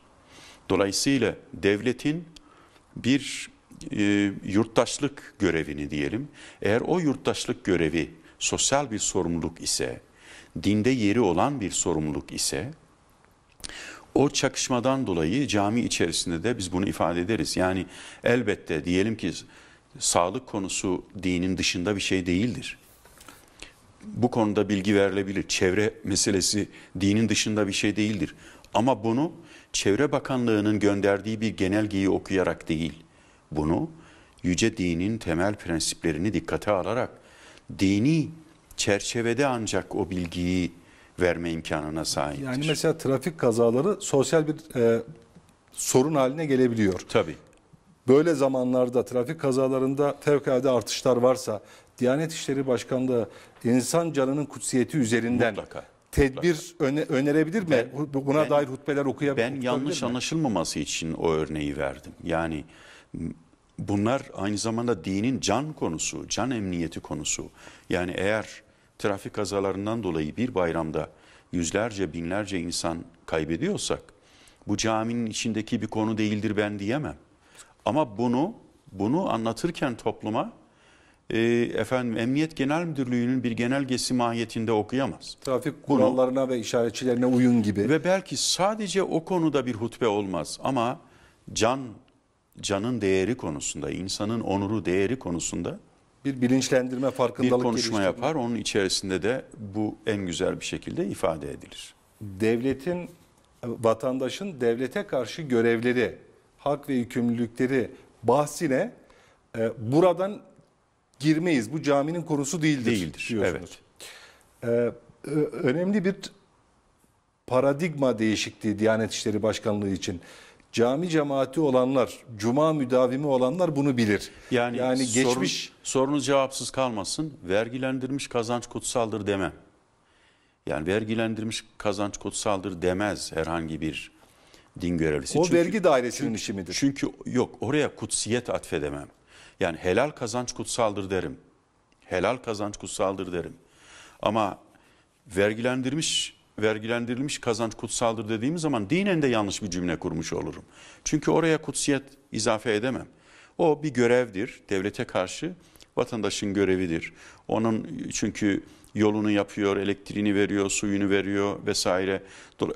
Dolayısıyla devletin bir e, yurttaşlık görevini diyelim. Eğer o yurttaşlık görevi sosyal bir sorumluluk ise, dinde yeri olan bir sorumluluk ise o çakışmadan dolayı cami içerisinde de biz bunu ifade ederiz. Yani elbette diyelim ki sağlık konusu dinin dışında bir şey değildir. Bu konuda bilgi verilebilir. Çevre meselesi dinin dışında bir şey değildir. Ama bunu Çevre Bakanlığı'nın gönderdiği bir genelgeyi okuyarak değil, bunu yüce dinin temel prensiplerini dikkate alarak dini çerçevede ancak o bilgiyi verme imkanına sahiptir. Yani mesela trafik kazaları sosyal bir e, sorun haline gelebiliyor. Tabii. Böyle zamanlarda trafik kazalarında fevkalade artışlar varsa Diyanet İşleri Başkanlığı insan canının kutsiyeti üzerinden Mutlaka tedbir öne, önerebilir mi? Ben, Buna ben, dair hutbeler okuyabilir Ben yanlış mi? anlaşılmaması için o örneği verdim. Yani bunlar aynı zamanda dinin can konusu, can emniyeti konusu. Yani eğer trafik kazalarından dolayı bir bayramda yüzlerce binlerce insan kaybediyorsak bu caminin içindeki bir konu değildir ben diyemem. Ama bunu bunu anlatırken topluma e, efendim Emniyet Genel Müdürlüğü'nün bir genelgesi mahiyetinde okuyamaz. Trafik Bunu, kurallarına ve işaretçilerine uyun gibi. Ve belki sadece o konuda bir hutbe olmaz ama can canın değeri konusunda, insanın onuru değeri konusunda bir bilinçlendirme, farkındalık bir konuşma geliştirme. yapar. Onun içerisinde de bu en güzel bir şekilde ifade edilir. Devletin vatandaşın devlete karşı görevleri, hak ve yükümlülükleri bahsine e, buradan girmeyiz. Bu caminin konusu değildir. Değildir. Diyorsunuz. Evet. Ee, önemli bir paradigma değişikliği Diyanet İşleri Başkanlığı için cami cemaati olanlar, cuma müdavimi olanlar bunu bilir. Yani, yani geçmiş sorunuz cevapsız kalmasın. Vergilendirilmiş kazanç kutsaldır deme. Yani vergilendirilmiş kazanç kutsaldır demez herhangi bir din görevlisi. O çünkü, vergi dairesinin çünkü, işi midir? Çünkü yok oraya kutsiyet atfedemem. Yani helal kazanç kutsaldır derim. Helal kazanç kutsaldır derim. Ama vergilendirmiş vergilendirilmiş kazanç kutsaldır dediğimiz zaman dinen de yanlış bir cümle kurmuş olurum. Çünkü oraya kutsiyet izafe edemem. O bir görevdir devlete karşı vatandaşın görevidir. Onun çünkü yolunu yapıyor, elektriğini veriyor, suyunu veriyor vesaire.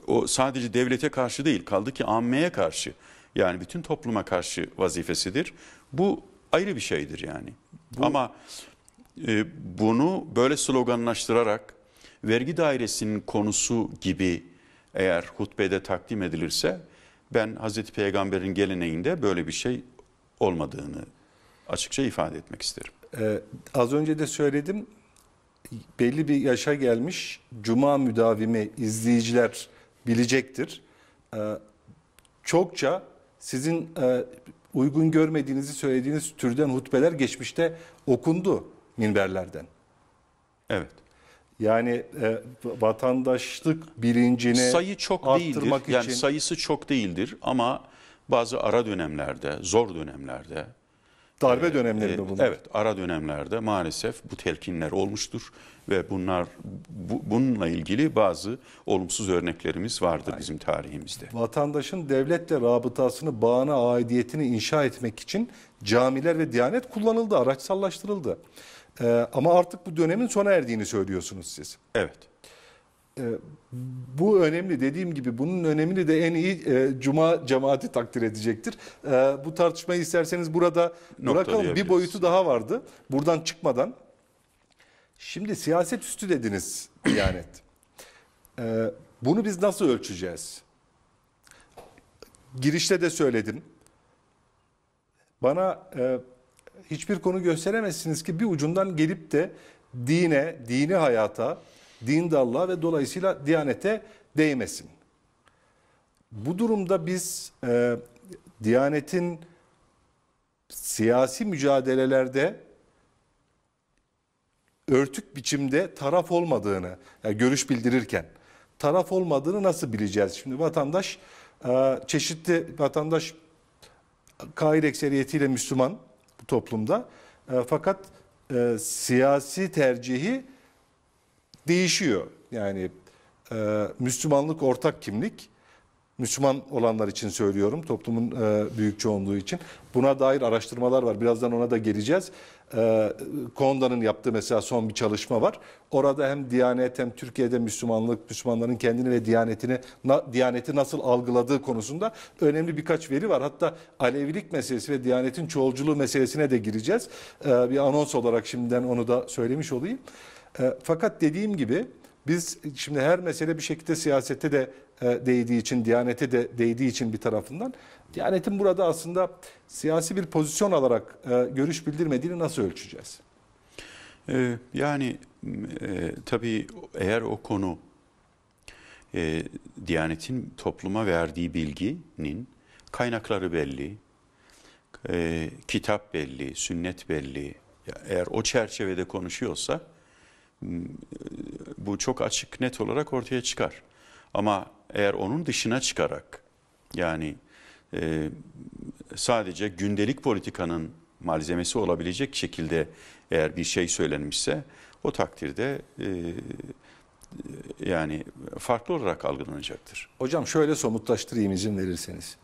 O sadece devlete karşı değil, kaldı ki ammeye karşı yani bütün topluma karşı vazifesidir. Bu ayrı bir şeydir yani. Bu... Ama e, bunu böyle sloganlaştırarak vergi dairesinin konusu gibi eğer hutbede takdim edilirse ben Hazreti Peygamber'in geleneğinde böyle bir şey olmadığını açıkça ifade etmek isterim. Ee, az önce de söyledim belli bir yaşa gelmiş cuma müdavimi izleyiciler bilecektir. Ee, çokça sizin e, uygun görmediğinizi söylediğiniz türden hutbeler geçmişte okundu minberlerden. Evet. Yani e, vatandaşlık bilincini sayı çok değildir. Için... Yani sayısı çok değildir ama bazı ara dönemlerde, zor dönemlerde Darbe dönemlerinde ee, bunlar. Evet, ara dönemlerde maalesef bu telkinler olmuştur ve bunlar bu, bununla ilgili bazı olumsuz örneklerimiz vardır Aynen. bizim tarihimizde. Vatandaşın devletle rabıtasını, bağına, aidiyetini inşa etmek için camiler ve diyanet kullanıldı, araçsallaştırıldı. Ee, ama artık bu dönemin sona erdiğini söylüyorsunuz siz. Evet. Ee, bu önemli dediğim gibi bunun önemini de en iyi e, cuma cemaati takdir edecektir. E, bu tartışmayı isterseniz burada Nokta bırakalım. Bir boyutu daha vardı. Buradan çıkmadan. Şimdi siyaset üstü dediniz Diyanet. e, bunu biz nasıl ölçeceğiz? Girişte de söyledim. Bana e, hiçbir konu gösteremezsiniz ki bir ucundan gelip de dine, dini hayata din de Allah ve dolayısıyla Diyanete değmesin. Bu durumda biz e, Diyanet'in siyasi mücadelelerde örtük biçimde taraf olmadığını, yani görüş bildirirken taraf olmadığını nasıl bileceğiz? Şimdi vatandaş e, çeşitli vatandaş kair ekseriyetiyle Müslüman bu toplumda e, fakat e, siyasi tercihi değişiyor. Yani e, Müslümanlık ortak kimlik. Müslüman olanlar için söylüyorum, toplumun e, büyük çoğunluğu için. Buna dair araştırmalar var. Birazdan ona da geleceğiz. E, Konda'nın yaptığı mesela son bir çalışma var. Orada hem Diyanet hem Türkiye'de Müslümanlık, Müslümanların kendini ve Diyanetini, na, Diyaneti nasıl algıladığı konusunda önemli birkaç veri var. Hatta Alevilik meselesi ve Diyanetin çoğulculuğu meselesine de gireceğiz. E, bir anons olarak şimdiden onu da söylemiş olayım. E, fakat dediğim gibi biz şimdi her mesele bir şekilde siyasete de e, değdiği için, diyanete de değdiği için bir tarafından. Diyanetin burada aslında siyasi bir pozisyon alarak e, görüş bildirmediğini nasıl ölçeceğiz? Ee, yani e, tabii eğer o konu e, Diyanet'in topluma verdiği bilginin kaynakları belli, e, kitap belli, sünnet belli. Eğer o çerçevede konuşuyorsa Hmm, bu çok açık net olarak ortaya çıkar. Ama eğer onun dışına çıkarak yani e, sadece gündelik politikanın malzemesi olabilecek şekilde eğer bir şey söylenmişse o takdirde e, e yani farklı olarak algılanacaktır. Hocam şöyle somutlaştırayım izin verirseniz.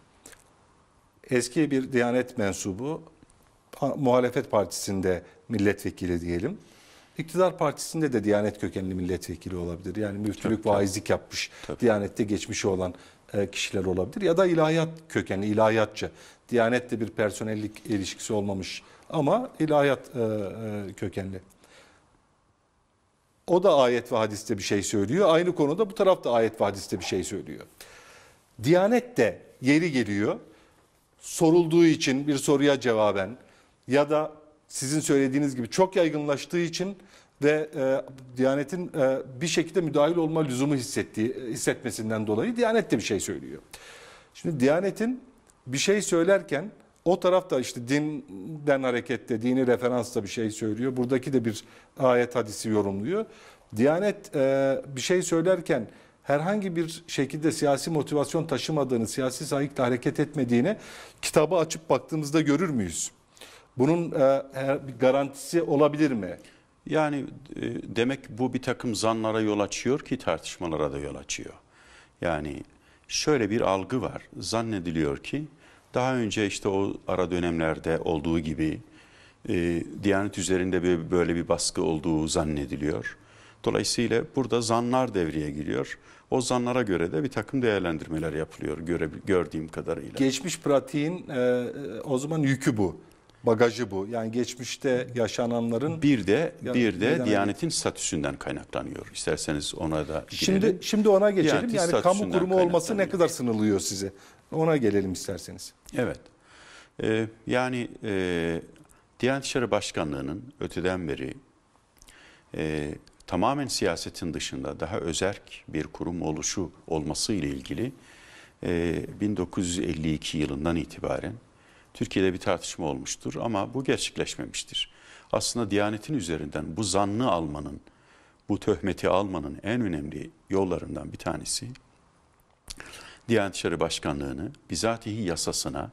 Eski bir Diyanet mensubu muhalefet partisinde milletvekili diyelim. İktidar partisinde de Diyanet kökenli milletvekili olabilir. Yani müftülük tabii, vaizlik tabii. yapmış, tabii. Diyanet'te geçmişi olan e, kişiler olabilir. Ya da ilahiyat kökenli, ilahiyatçı. Diyanetle bir personellik ilişkisi olmamış ama ilahiyat e, e, kökenli. O da ayet ve hadiste bir şey söylüyor. Aynı konuda bu taraf da ayet ve hadiste bir şey söylüyor. Diyanet de yeri geliyor. Sorulduğu için bir soruya cevaben ya da sizin söylediğiniz gibi çok yaygınlaştığı için ve e, Diyanet'in e, bir şekilde müdahil olma lüzumu hissettiği hissetmesinden dolayı Diyanet de bir şey söylüyor. Şimdi Diyanet'in bir şey söylerken o taraf da işte dinden hareketle, dini referansla bir şey söylüyor. Buradaki de bir ayet hadisi yorumluyor. Diyanet e, bir şey söylerken herhangi bir şekilde siyasi motivasyon taşımadığını, siyasi sahikle hareket etmediğini kitabı açıp baktığımızda görür müyüz? Bunun e, e, bir garantisi olabilir mi? Yani e, demek bu bir takım zanlara yol açıyor ki tartışmalara da yol açıyor. Yani şöyle bir algı var. Zannediliyor ki daha önce işte o ara dönemlerde olduğu gibi e, Diyanet üzerinde bir, böyle bir baskı olduğu zannediliyor. Dolayısıyla burada zanlar devreye giriyor. O zanlara göre de bir takım değerlendirmeler yapılıyor göre, gördüğüm kadarıyla. Geçmiş pratiğin e, e o zaman yükü bu bagajı bu. Yani geçmişte yaşananların bir de bir de Diyanet'in statüsünden kaynaklanıyor. İsterseniz ona da girelim. Şimdi şimdi ona geçelim. Diyanetin yani kamu kurumu olması ne kadar sınırlıyor size? Ona gelelim isterseniz. Evet. Ee, yani e, Diyanet İşleri Başkanlığı'nın öteden beri e, tamamen siyasetin dışında daha özerk bir kurum oluşu olması ile ilgili e, 1952 yılından itibaren Türkiye'de bir tartışma olmuştur ama bu gerçekleşmemiştir. Aslında Diyanet'in üzerinden bu zannı almanın, bu töhmeti almanın en önemli yollarından bir tanesi Diyanet İşleri Başkanlığı'nı bizatihi yasasına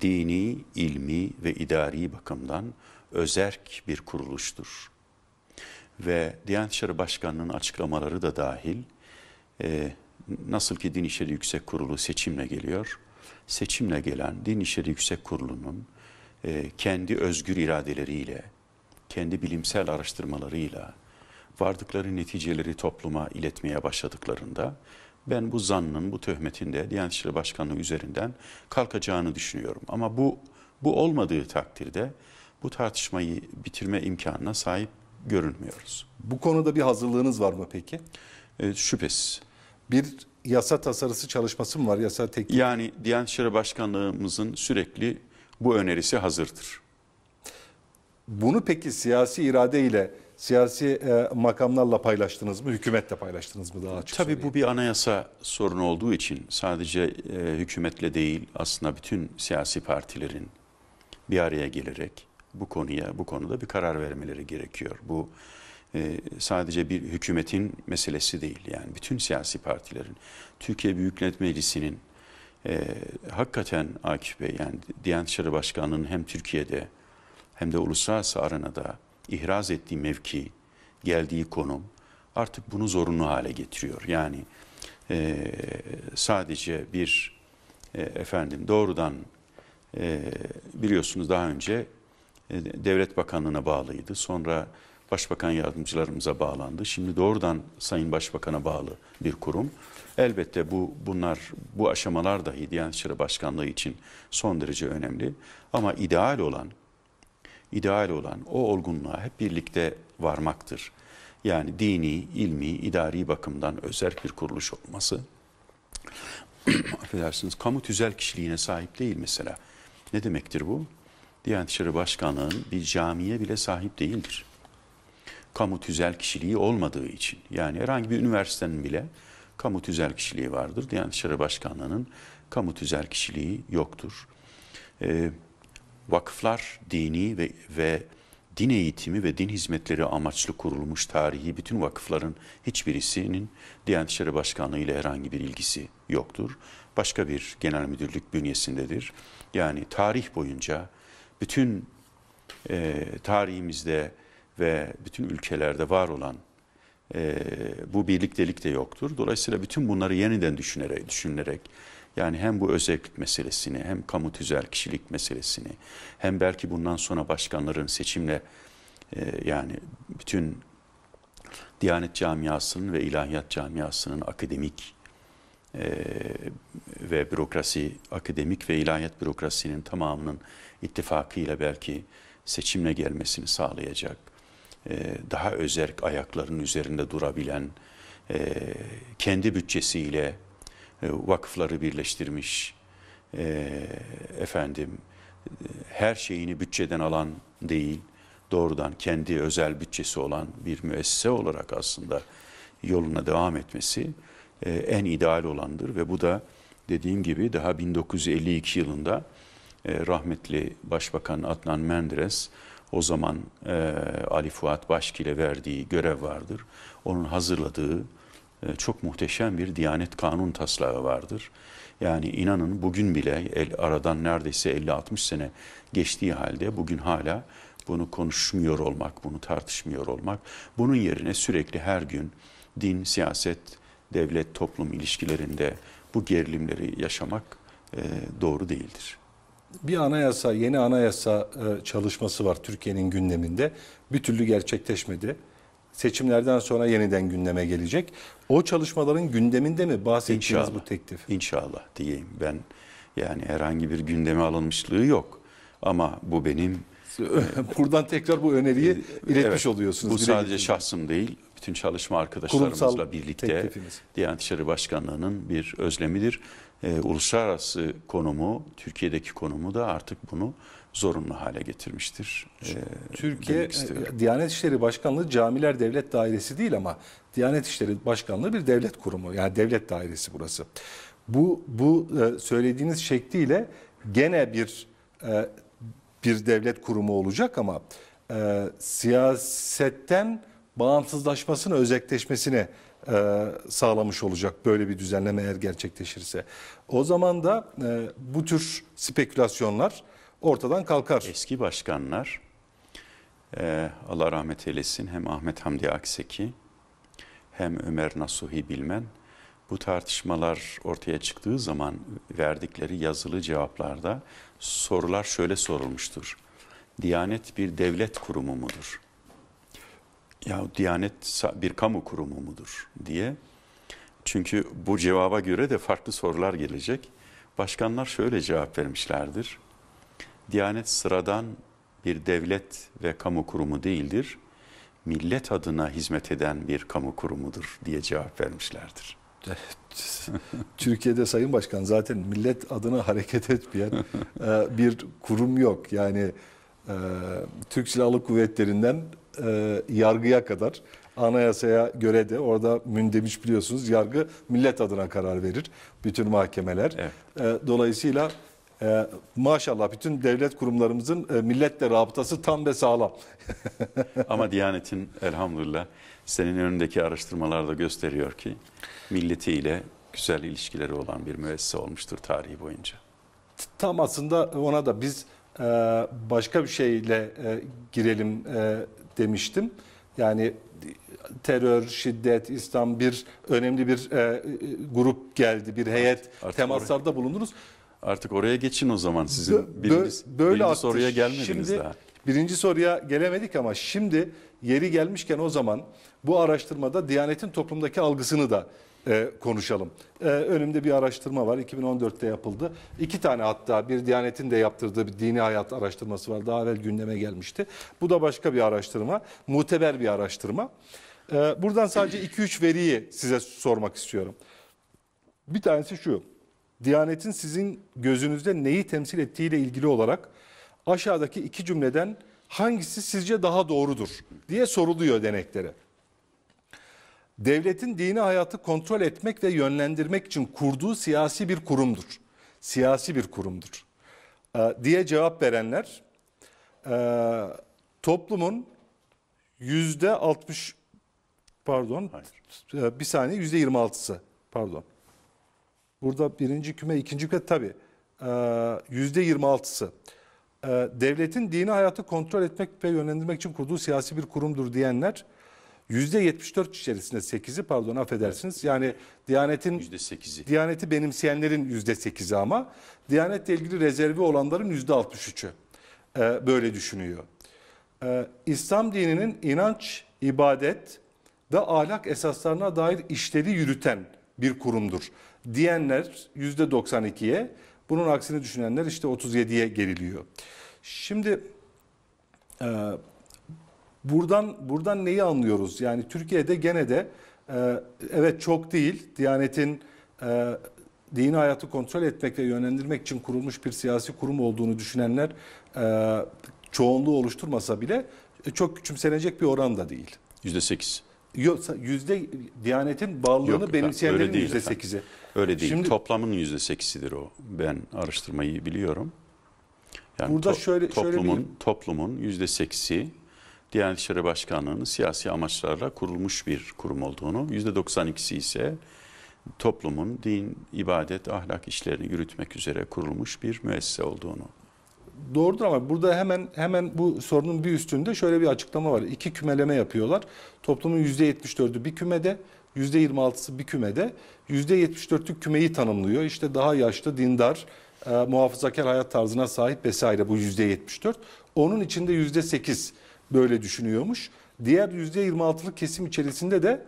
dini, ilmi ve idari bakımdan özerk bir kuruluştur. Ve Diyanet İşleri Başkanlığı'nın açıklamaları da dahil, e, nasıl ki Din İşleri Yüksek Kurulu seçimle geliyor, seçimle gelen Din İşleri Yüksek Kurulu'nun e, kendi özgür iradeleriyle, kendi bilimsel araştırmalarıyla vardıkları neticeleri topluma iletmeye başladıklarında ben bu zannın, bu töhmetin de Diyanet İşleri Başkanlığı üzerinden kalkacağını düşünüyorum. Ama bu bu olmadığı takdirde bu tartışmayı bitirme imkanına sahip görünmüyoruz. Bu konuda bir hazırlığınız var mı peki? E, şüphesiz. Bir yasa tasarısı çalışması mı var? Yasa teklif. Yani Diyanet İşleri Başkanlığımızın sürekli bu önerisi hazırdır. Bunu peki siyasi irade ile siyasi e, makamlarla paylaştınız mı, hükümetle paylaştınız mı daha açık Tabii sorayım. bu bir anayasa sorunu olduğu için sadece e, hükümetle değil aslında bütün siyasi partilerin bir araya gelerek bu konuya, bu konuda bir karar vermeleri gerekiyor. Bu ee, sadece bir hükümetin meselesi değil. Yani bütün siyasi partilerin, Türkiye Büyük Millet Meclisi'nin e, hakikaten Akif Bey yani Diyanet İşleri Başkanı'nın hem Türkiye'de hem de uluslararası arenada ihraz ettiği mevki, geldiği konum artık bunu zorunlu hale getiriyor. Yani e, sadece bir e, efendim doğrudan e, biliyorsunuz daha önce e, devlet bakanlığına bağlıydı. Sonra başbakan yardımcılarımıza bağlandı. Şimdi doğrudan Sayın Başbakan'a bağlı bir kurum. Elbette bu bunlar bu aşamalar dahi Diyanet İşleri Başkanlığı için son derece önemli. Ama ideal olan ideal olan o olgunluğa hep birlikte varmaktır. Yani dini, ilmi, idari bakımdan özel bir kuruluş olması. Affedersiniz, kamu tüzel kişiliğine sahip değil mesela. Ne demektir bu? Diyanet İşleri Başkanlığı'nın bir camiye bile sahip değildir kamu tüzel kişiliği olmadığı için. Yani herhangi bir üniversitenin bile kamu tüzel kişiliği vardır. Diyanet İşleri Başkanlığı'nın kamu tüzel kişiliği yoktur. E, vakıflar dini ve, ve din eğitimi ve din hizmetleri amaçlı kurulmuş tarihi bütün vakıfların hiçbirisinin Diyanet İşleri Başkanlığı ile herhangi bir ilgisi yoktur. Başka bir genel müdürlük bünyesindedir. Yani tarih boyunca bütün e, tarihimizde ve bütün ülkelerde var olan e, bu birliktelik de yoktur. Dolayısıyla bütün bunları yeniden düşünerek, düşünülerek yani hem bu özellik meselesini hem kamu tüzel kişilik meselesini hem belki bundan sonra başkanların seçimle e, yani bütün Diyanet camiasının ve ilahiyat camiasının akademik e, ve bürokrasi, akademik ve ilahiyat bürokrasinin tamamının ittifakıyla belki seçimle gelmesini sağlayacak e, daha özerk ayaklarının üzerinde durabilen, e, kendi bütçesiyle e, vakıfları birleştirmiş, efendim her şeyini bütçeden alan değil, doğrudan kendi özel bütçesi olan bir müessese olarak aslında yoluna devam etmesi en ideal olandır ve bu da dediğim gibi daha 1952 yılında rahmetli Başbakan Adnan Menderes o zaman e, Ali Fuat Başkil'e verdiği görev vardır. Onun hazırladığı e, çok muhteşem bir Diyanet Kanun taslağı vardır. Yani inanın bugün bile el, aradan neredeyse 50-60 sene geçtiği halde bugün hala bunu konuşmuyor olmak, bunu tartışmıyor olmak, bunun yerine sürekli her gün din, siyaset, devlet, toplum ilişkilerinde bu gerilimleri yaşamak e, doğru değildir bir anayasa, yeni anayasa e, çalışması var Türkiye'nin gündeminde. Bir türlü gerçekleşmedi. Seçimlerden sonra yeniden gündeme gelecek. O çalışmaların gündeminde mi bahsettiğiniz bu teklif? İnşallah diyeyim. Ben yani herhangi bir gündeme alınmışlığı yok. Ama bu benim... Buradan tekrar bu öneriyi e, iletmiş evet, oluyorsunuz. Bu sadece gidin. şahsım değil, bütün çalışma arkadaşlarımızla Kurumsal birlikte teklifimiz. Diyanet İşleri Başkanlığı'nın bir özlemidir e, uluslararası konumu, Türkiye'deki konumu da artık bunu zorunlu hale getirmiştir. E, Türkiye e, Diyanet İşleri Başkanlığı Camiler Devlet Dairesi değil ama Diyanet İşleri Başkanlığı bir devlet kurumu. Yani devlet dairesi burası. Bu bu e, söylediğiniz şekliyle gene bir e, bir devlet kurumu olacak ama siyasetten bağımsızlaşmasını, özelleşmesini e, sağlamış olacak böyle bir düzenleme eğer gerçekleşirse. O zaman da e, bu tür spekülasyonlar ortadan kalkar. Eski başkanlar e, Allah rahmet eylesin hem Ahmet Hamdi Akseki hem Ömer Nasuhi Bilmen bu tartışmalar ortaya çıktığı zaman verdikleri yazılı cevaplarda sorular şöyle sorulmuştur. Diyanet bir devlet kurumu mudur? ya Diyanet bir kamu kurumu mudur diye. Çünkü bu cevaba göre de farklı sorular gelecek. Başkanlar şöyle cevap vermişlerdir. Diyanet sıradan bir devlet ve kamu kurumu değildir. Millet adına hizmet eden bir kamu kurumudur diye cevap vermişlerdir. Türkiye'de Sayın Başkan zaten millet adına hareket etmeyen e, bir kurum yok. Yani e, Türk Silahlı Kuvvetleri'nden e, yargıya kadar anayasaya göre de orada mündemiş biliyorsunuz yargı millet adına karar verir bütün mahkemeler. Evet. E, dolayısıyla e, maşallah bütün devlet kurumlarımızın e, milletle rabıtası tam ve sağlam. Ama Diyanet'in elhamdülillah senin önündeki araştırmalarda gösteriyor ki milletiyle güzel ilişkileri olan bir müessese olmuştur tarihi boyunca. Tam aslında ona da biz e, başka bir şeyle e, girelim e, demiştim. Yani terör, şiddet, İslam bir önemli bir e, e grup geldi, bir heyet artık temaslarda oraya, bulunuruz. Artık oraya geçin o zaman sizin birinci, böyle birinci soruya gelmediniz şimdi, daha. Birinci soruya gelemedik ama şimdi yeri gelmişken o zaman bu araştırmada Diyanet'in toplumdaki algısını da e, konuşalım. E, önümde bir araştırma var. 2014'te yapıldı. İki tane hatta bir Diyanet'in de yaptırdığı bir dini hayat araştırması var. Daha evvel gündeme gelmişti. Bu da başka bir araştırma. Muteber bir araştırma. E, buradan sadece 2-3 veriyi size sormak istiyorum. Bir tanesi şu. Diyanet'in sizin gözünüzde neyi temsil ettiğiyle ilgili olarak aşağıdaki iki cümleden hangisi sizce daha doğrudur diye soruluyor deneklere devletin dini hayatı kontrol etmek ve yönlendirmek için kurduğu siyasi bir kurumdur. Siyasi bir kurumdur ee, diye cevap verenler ee, toplumun yüzde 60 pardon Hayır. Ee, bir saniye yüzde 26'sı pardon. Burada birinci küme ikinci küme tabi yüzde 26'sı devletin dini hayatı kontrol etmek ve yönlendirmek için kurduğu siyasi bir kurumdur diyenler %74 içerisinde 8'i pardon affedersiniz. Yani Diyanet'in %8'i. Diyaneti benimseyenlerin %8'i ama Diyanet'le ilgili rezervi olanların %63'ü e, böyle düşünüyor. E, İslam dininin inanç, ibadet ve ahlak esaslarına dair işleri yürüten bir kurumdur diyenler %92'ye, bunun aksini düşünenler işte 37'ye geriliyor. Şimdi e, Buradan buradan neyi anlıyoruz? Yani Türkiye'de gene de e, evet çok değil. Diyanet'in e, dini hayatı kontrol etmek ve yönlendirmek için kurulmuş bir siyasi kurum olduğunu düşünenler e, çoğunluğu oluşturmasa bile e, çok küçümsenecek bir oran da değil. %8. Yok, yüzde Diyanet'in bağlılığını Yok, benimseyenlerin yüzde sekizi. Öyle değil. Şimdi, Toplamın yüzde sekizidir o. Ben araştırmayı biliyorum. Yani burada to, şöyle, toplumun şöyle bir... toplumun yüzde seksi Diyanet İşleri Başkanlığı'nın siyasi amaçlarla kurulmuş bir kurum olduğunu, %92'si ise toplumun din, ibadet, ahlak işlerini yürütmek üzere kurulmuş bir müessese olduğunu. Doğrudur ama burada hemen hemen bu sorunun bir üstünde şöyle bir açıklama var. İki kümeleme yapıyorlar. Toplumun %74'ü bir kümede, %26'sı bir kümede. %74'lük kümeyi tanımlıyor. İşte daha yaşlı, dindar, e, muhafazakar hayat tarzına sahip vesaire bu %74. Onun içinde %8 böyle düşünüyormuş. Diğer %26'lık kesim içerisinde de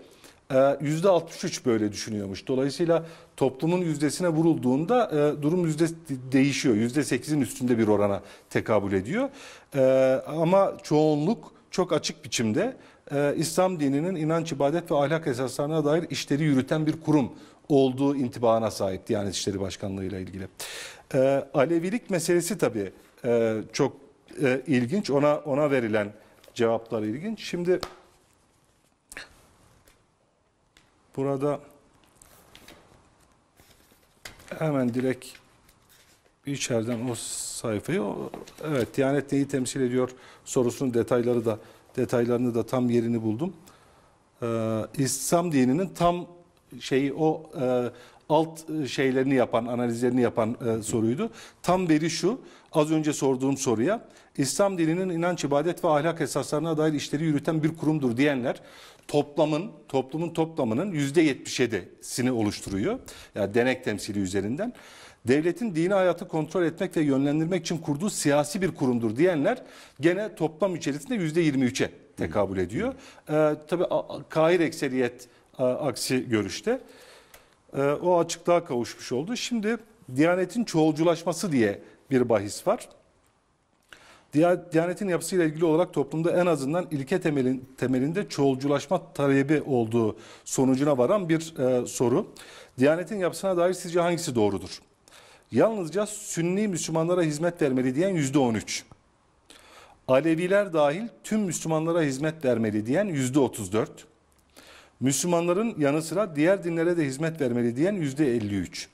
%63 e, böyle düşünüyormuş. Dolayısıyla toplumun yüzdesine vurulduğunda e, durum yüzde değişiyor. %8'in üstünde bir orana tekabül ediyor. E, ama çoğunluk çok açık biçimde İslam dininin inanç, ibadet ve ahlak esaslarına dair işleri yürüten bir kurum olduğu intibana sahip Yani İşleri Başkanlığı ile ilgili. Alevilik meselesi tabii çok ilginç. Ona ona verilen cevaplar ilginç. Şimdi burada hemen direkt içeriden o sayfayı evet Diyanet neyi temsil ediyor sorusunun detayları da detaylarını da tam yerini buldum. Ee, İslam dininin tam şeyi o e, alt şeylerini yapan, analizlerini yapan e, soruydu. Tam veri şu, az önce sorduğum soruya İslam dilinin inanç, ibadet ve ahlak esaslarına dair işleri yürüten bir kurumdur diyenler toplamın, toplumun toplamının %77'sini oluşturuyor. Yani denek temsili üzerinden. Devletin dini hayatı kontrol etmek ve yönlendirmek için kurduğu siyasi bir kurumdur diyenler gene toplam içerisinde %23'e tekabül ediyor. Ee, tabii kair ekseriyet a, aksi görüşte. Ee, o açıklığa kavuşmuş oldu. Şimdi Diyanetin çoğulculaşması diye bir bahis var. Diyanetin yapısıyla ilgili olarak toplumda en azından ilke temelin, temelinde çoğulculaşma talebi olduğu sonucuna varan bir e, soru. Diyanetin yapısına dair sizce hangisi doğrudur? Yalnızca Sünni Müslümanlara hizmet vermeli diyen yüzde on üç. Aleviler dahil tüm Müslümanlara hizmet vermeli diyen yüzde %34. Müslümanların yanı sıra diğer dinlere de hizmet vermeli diyen yüzde %53.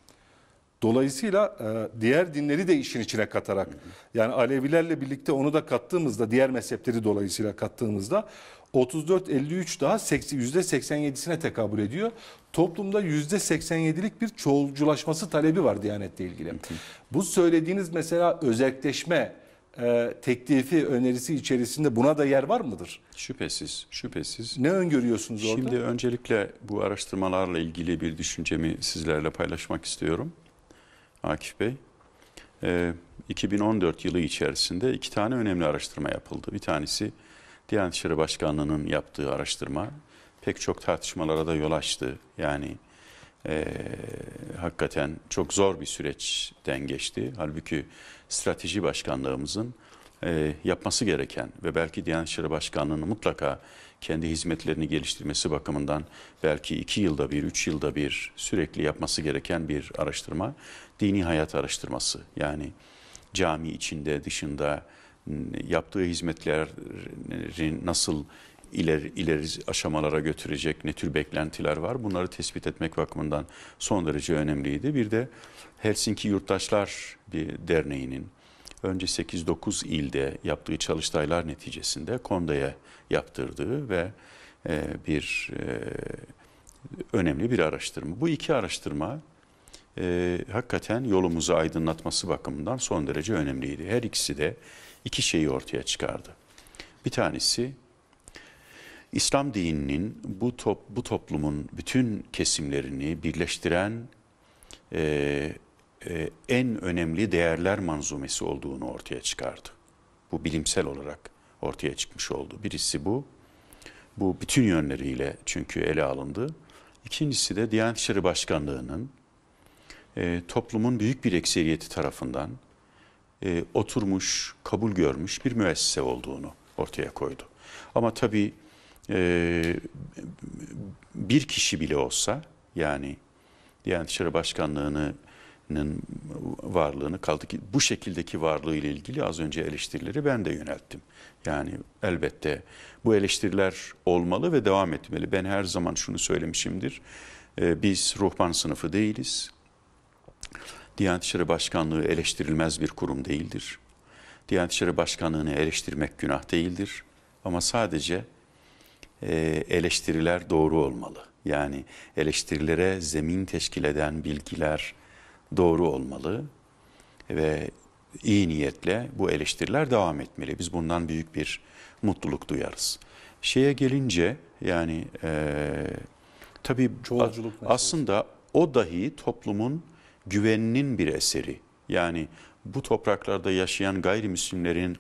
Dolayısıyla e, diğer dinleri de işin içine katarak hı hı. yani Alevilerle birlikte onu da kattığımızda diğer mezhepleri dolayısıyla kattığımızda 34-53 daha %87'sine tekabül ediyor. Toplumda %87'lik bir çoğulculaşması talebi var Diyanet'le ilgili. Hı hı. Bu söylediğiniz mesela özelleşme e, teklifi, önerisi içerisinde buna da yer var mıdır? Şüphesiz, şüphesiz. Ne öngörüyorsunuz orada? Şimdi öncelikle bu araştırmalarla ilgili bir düşüncemi sizlerle paylaşmak istiyorum. Akif Bey. E, ee, 2014 yılı içerisinde iki tane önemli araştırma yapıldı. Bir tanesi Diyanet İşleri Başkanlığı'nın yaptığı araştırma pek çok tartışmalara da yol açtı. Yani e, hakikaten çok zor bir süreçten geçti. Halbuki strateji başkanlığımızın e, yapması gereken ve belki Diyanet İşleri Başkanlığı'nın mutlaka kendi hizmetlerini geliştirmesi bakımından belki iki yılda bir, üç yılda bir sürekli yapması gereken bir araştırma dini hayat araştırması. Yani cami içinde, dışında yaptığı hizmetleri nasıl ileri, ileri aşamalara götürecek ne tür beklentiler var bunları tespit etmek bakımından son derece önemliydi. Bir de Helsinki Yurttaşlar bir Derneği'nin önce 8-9 ilde yaptığı çalıştaylar neticesinde KONDA'ya yaptırdığı ve e, bir e, önemli bir araştırma. Bu iki araştırma e, hakikaten yolumuzu aydınlatması bakımından son derece önemliydi. Her ikisi de iki şeyi ortaya çıkardı. Bir tanesi İslam dininin bu, top, bu toplumun bütün kesimlerini birleştiren e, e, en önemli değerler manzumesi olduğunu ortaya çıkardı. Bu bilimsel olarak ortaya çıkmış oldu. Birisi bu. Bu bütün yönleriyle çünkü ele alındı. İkincisi de Diyanet İşleri Başkanlığı'nın e, toplumun büyük bir ekseriyeti tarafından e, oturmuş, kabul görmüş bir müessese olduğunu ortaya koydu. Ama tabii bir kişi bile olsa yani Diyanet İşleri Başkanlığı'nı nin varlığını kaldı ki bu şekildeki varlığı ile ilgili az önce eleştirileri ben de yönelttim. Yani elbette bu eleştiriler olmalı ve devam etmeli. Ben her zaman şunu söylemişimdir. E, biz ruhban sınıfı değiliz. Diyanet İşleri Başkanlığı eleştirilmez bir kurum değildir. Diyanet İşleri Başkanlığı'nı eleştirmek günah değildir. Ama sadece e, eleştiriler doğru olmalı. Yani eleştirilere zemin teşkil eden bilgiler, doğru olmalı ve iyi niyetle bu eleştiriler devam etmeli. Biz bundan büyük bir mutluluk duyarız. Şeye gelince yani e, tabii Çoğulculuk aslında o dahi toplumun güveninin bir eseri. Yani bu topraklarda yaşayan gayrimüslimlerin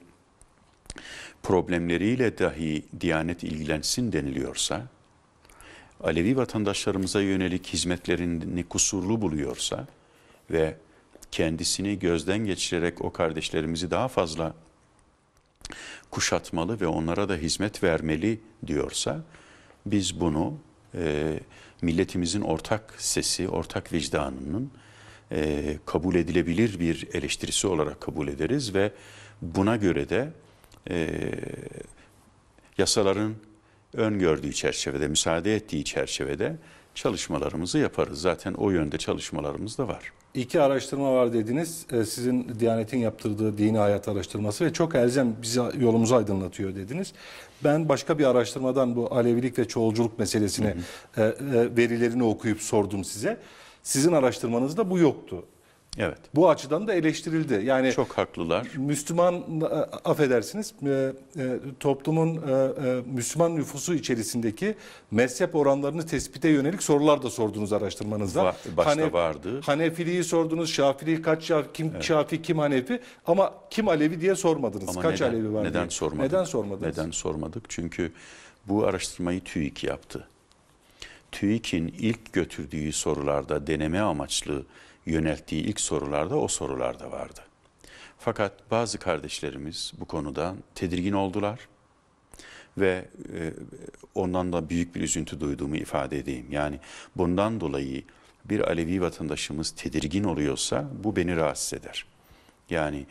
problemleriyle dahi Diyanet ilgilensin deniliyorsa, Alevi vatandaşlarımıza yönelik hizmetlerini kusurlu buluyorsa, ve kendisini gözden geçirerek o kardeşlerimizi daha fazla kuşatmalı ve onlara da hizmet vermeli diyorsa biz bunu e, milletimizin ortak sesi, ortak vicdanının e, kabul edilebilir bir eleştirisi olarak kabul ederiz ve buna göre de e, yasaların öngördüğü çerçevede, müsaade ettiği çerçevede çalışmalarımızı yaparız. Zaten o yönde çalışmalarımız da var. İki araştırma var dediniz. Ee, sizin Diyanet'in yaptırdığı dini hayat araştırması ve çok elzem bizi yolumuzu aydınlatıyor dediniz. Ben başka bir araştırmadan bu Alevilik ve çoğulculuk meselesine e, e, verilerini okuyup sordum size. Sizin araştırmanızda bu yoktu. Evet. Bu açıdan da eleştirildi. Yani çok haklılar. Müslüman e, affedersiniz e, e, toplumun Müslüman nüfusu içerisindeki mezhep oranlarını tespite yönelik sorular da sordunuz araştırmanızda. Var, başta Hanef, vardı. Hanefiliği sordunuz. Şafii kaç Şafi kim evet. Şafi kim Hanefi ama kim Alevi diye sormadınız. Ama kaç neden, Alevi var? Neden diye. sormadık? Neden sormadınız? Neden sormadık? Çünkü bu araştırmayı TÜİK yaptı. TÜİK'in ilk götürdüğü sorularda deneme amaçlı yönelttiği ilk sorularda o sorularda vardı. Fakat bazı kardeşlerimiz bu konudan tedirgin oldular ve e, ondan da büyük bir üzüntü duyduğumu ifade edeyim. Yani bundan dolayı bir Alevi vatandaşımız tedirgin oluyorsa bu beni rahatsız eder. Yani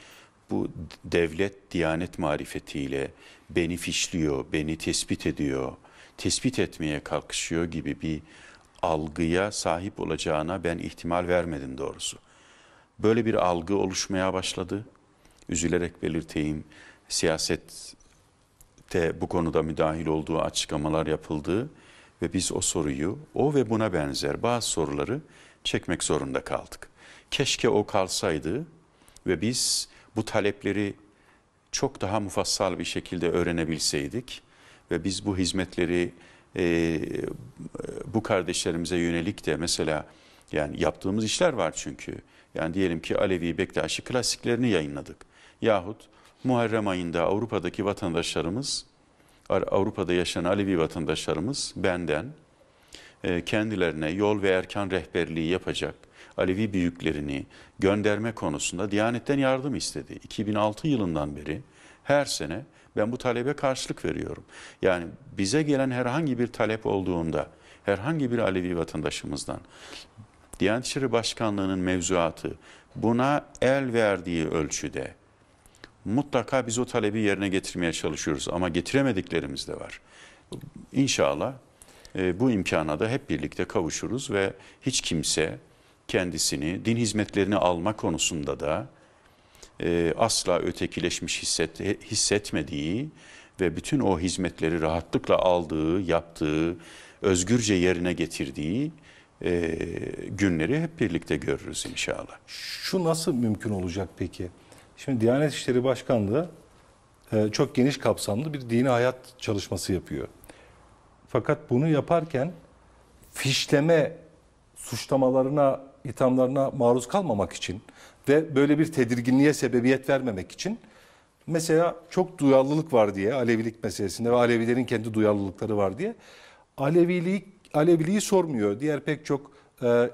bu devlet diyanet marifetiyle beni fişliyor, beni tespit ediyor, tespit etmeye kalkışıyor gibi bir algıya sahip olacağına ben ihtimal vermedim doğrusu. Böyle bir algı oluşmaya başladı. Üzülerek belirteyim, siyasette bu konuda müdahil olduğu açıklamalar yapıldı ve biz o soruyu, o ve buna benzer bazı soruları çekmek zorunda kaldık. Keşke o kalsaydı ve biz bu talepleri çok daha mufassal bir şekilde öğrenebilseydik ve biz bu hizmetleri e, bu kardeşlerimize yönelik de mesela yani yaptığımız işler var çünkü. Yani diyelim ki Alevi Bektaşi klasiklerini yayınladık. Yahut Muharrem ayında Avrupa'daki vatandaşlarımız, Avrupa'da yaşayan Alevi vatandaşlarımız benden e, kendilerine yol ve erkan rehberliği yapacak Alevi büyüklerini gönderme konusunda Diyanet'ten yardım istedi. 2006 yılından beri her sene ben bu talebe karşılık veriyorum. Yani bize gelen herhangi bir talep olduğunda herhangi bir Alevi vatandaşımızdan Diyanet İşleri Başkanlığı'nın mevzuatı buna el verdiği ölçüde mutlaka biz o talebi yerine getirmeye çalışıyoruz ama getiremediklerimiz de var. İnşallah e, bu imkana da hep birlikte kavuşuruz ve hiç kimse kendisini din hizmetlerini alma konusunda da e, asla ötekileşmiş hisset, hissetmediği ve bütün o hizmetleri rahatlıkla aldığı, yaptığı, özgürce yerine getirdiği e, günleri hep birlikte görürüz inşallah. Şu nasıl mümkün olacak peki? Şimdi Diyanet İşleri Başkanlığı e, çok geniş kapsamlı bir dini hayat çalışması yapıyor. Fakat bunu yaparken fişleme suçlamalarına, ithamlarına maruz kalmamak için ve böyle bir tedirginliğe sebebiyet vermemek için mesela çok duyarlılık var diye Alevilik meselesinde ve Alevilerin kendi duyarlılıkları var diye Aleviliği, Aleviliği sormuyor. Diğer pek çok e, e,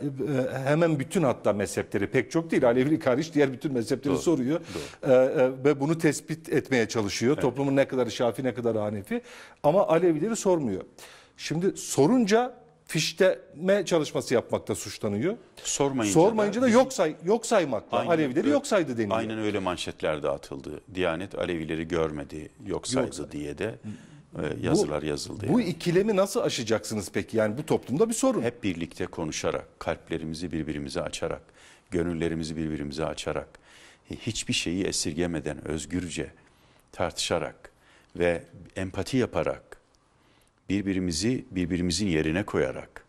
hemen bütün hatta mezhepleri pek çok değil Alevilik hariç diğer bütün mezhepleri Doğru. soruyor Doğru. E, ve bunu tespit etmeye çalışıyor. Evet. Toplumun ne kadar Şafi ne kadar Hanefi ama Alevileri sormuyor. Şimdi sorunca fişleme çalışması yapmakta suçlanıyor. Sormayınca, Sormayınca da, da yok say yok saymakla aynen, Alevileri yok saydı deniyor. Aynen öyle manşetler dağıtıldı. Diyanet Alevileri görmedi, yok saydı yok. diye de e, yazılar bu, yazıldı. Yani. Bu ikilemi nasıl aşacaksınız peki? Yani bu toplumda bir sorun. Hep birlikte konuşarak, kalplerimizi birbirimize açarak, gönüllerimizi birbirimize açarak, hiçbir şeyi esirgemeden özgürce tartışarak ve empati yaparak birbirimizi birbirimizin yerine koyarak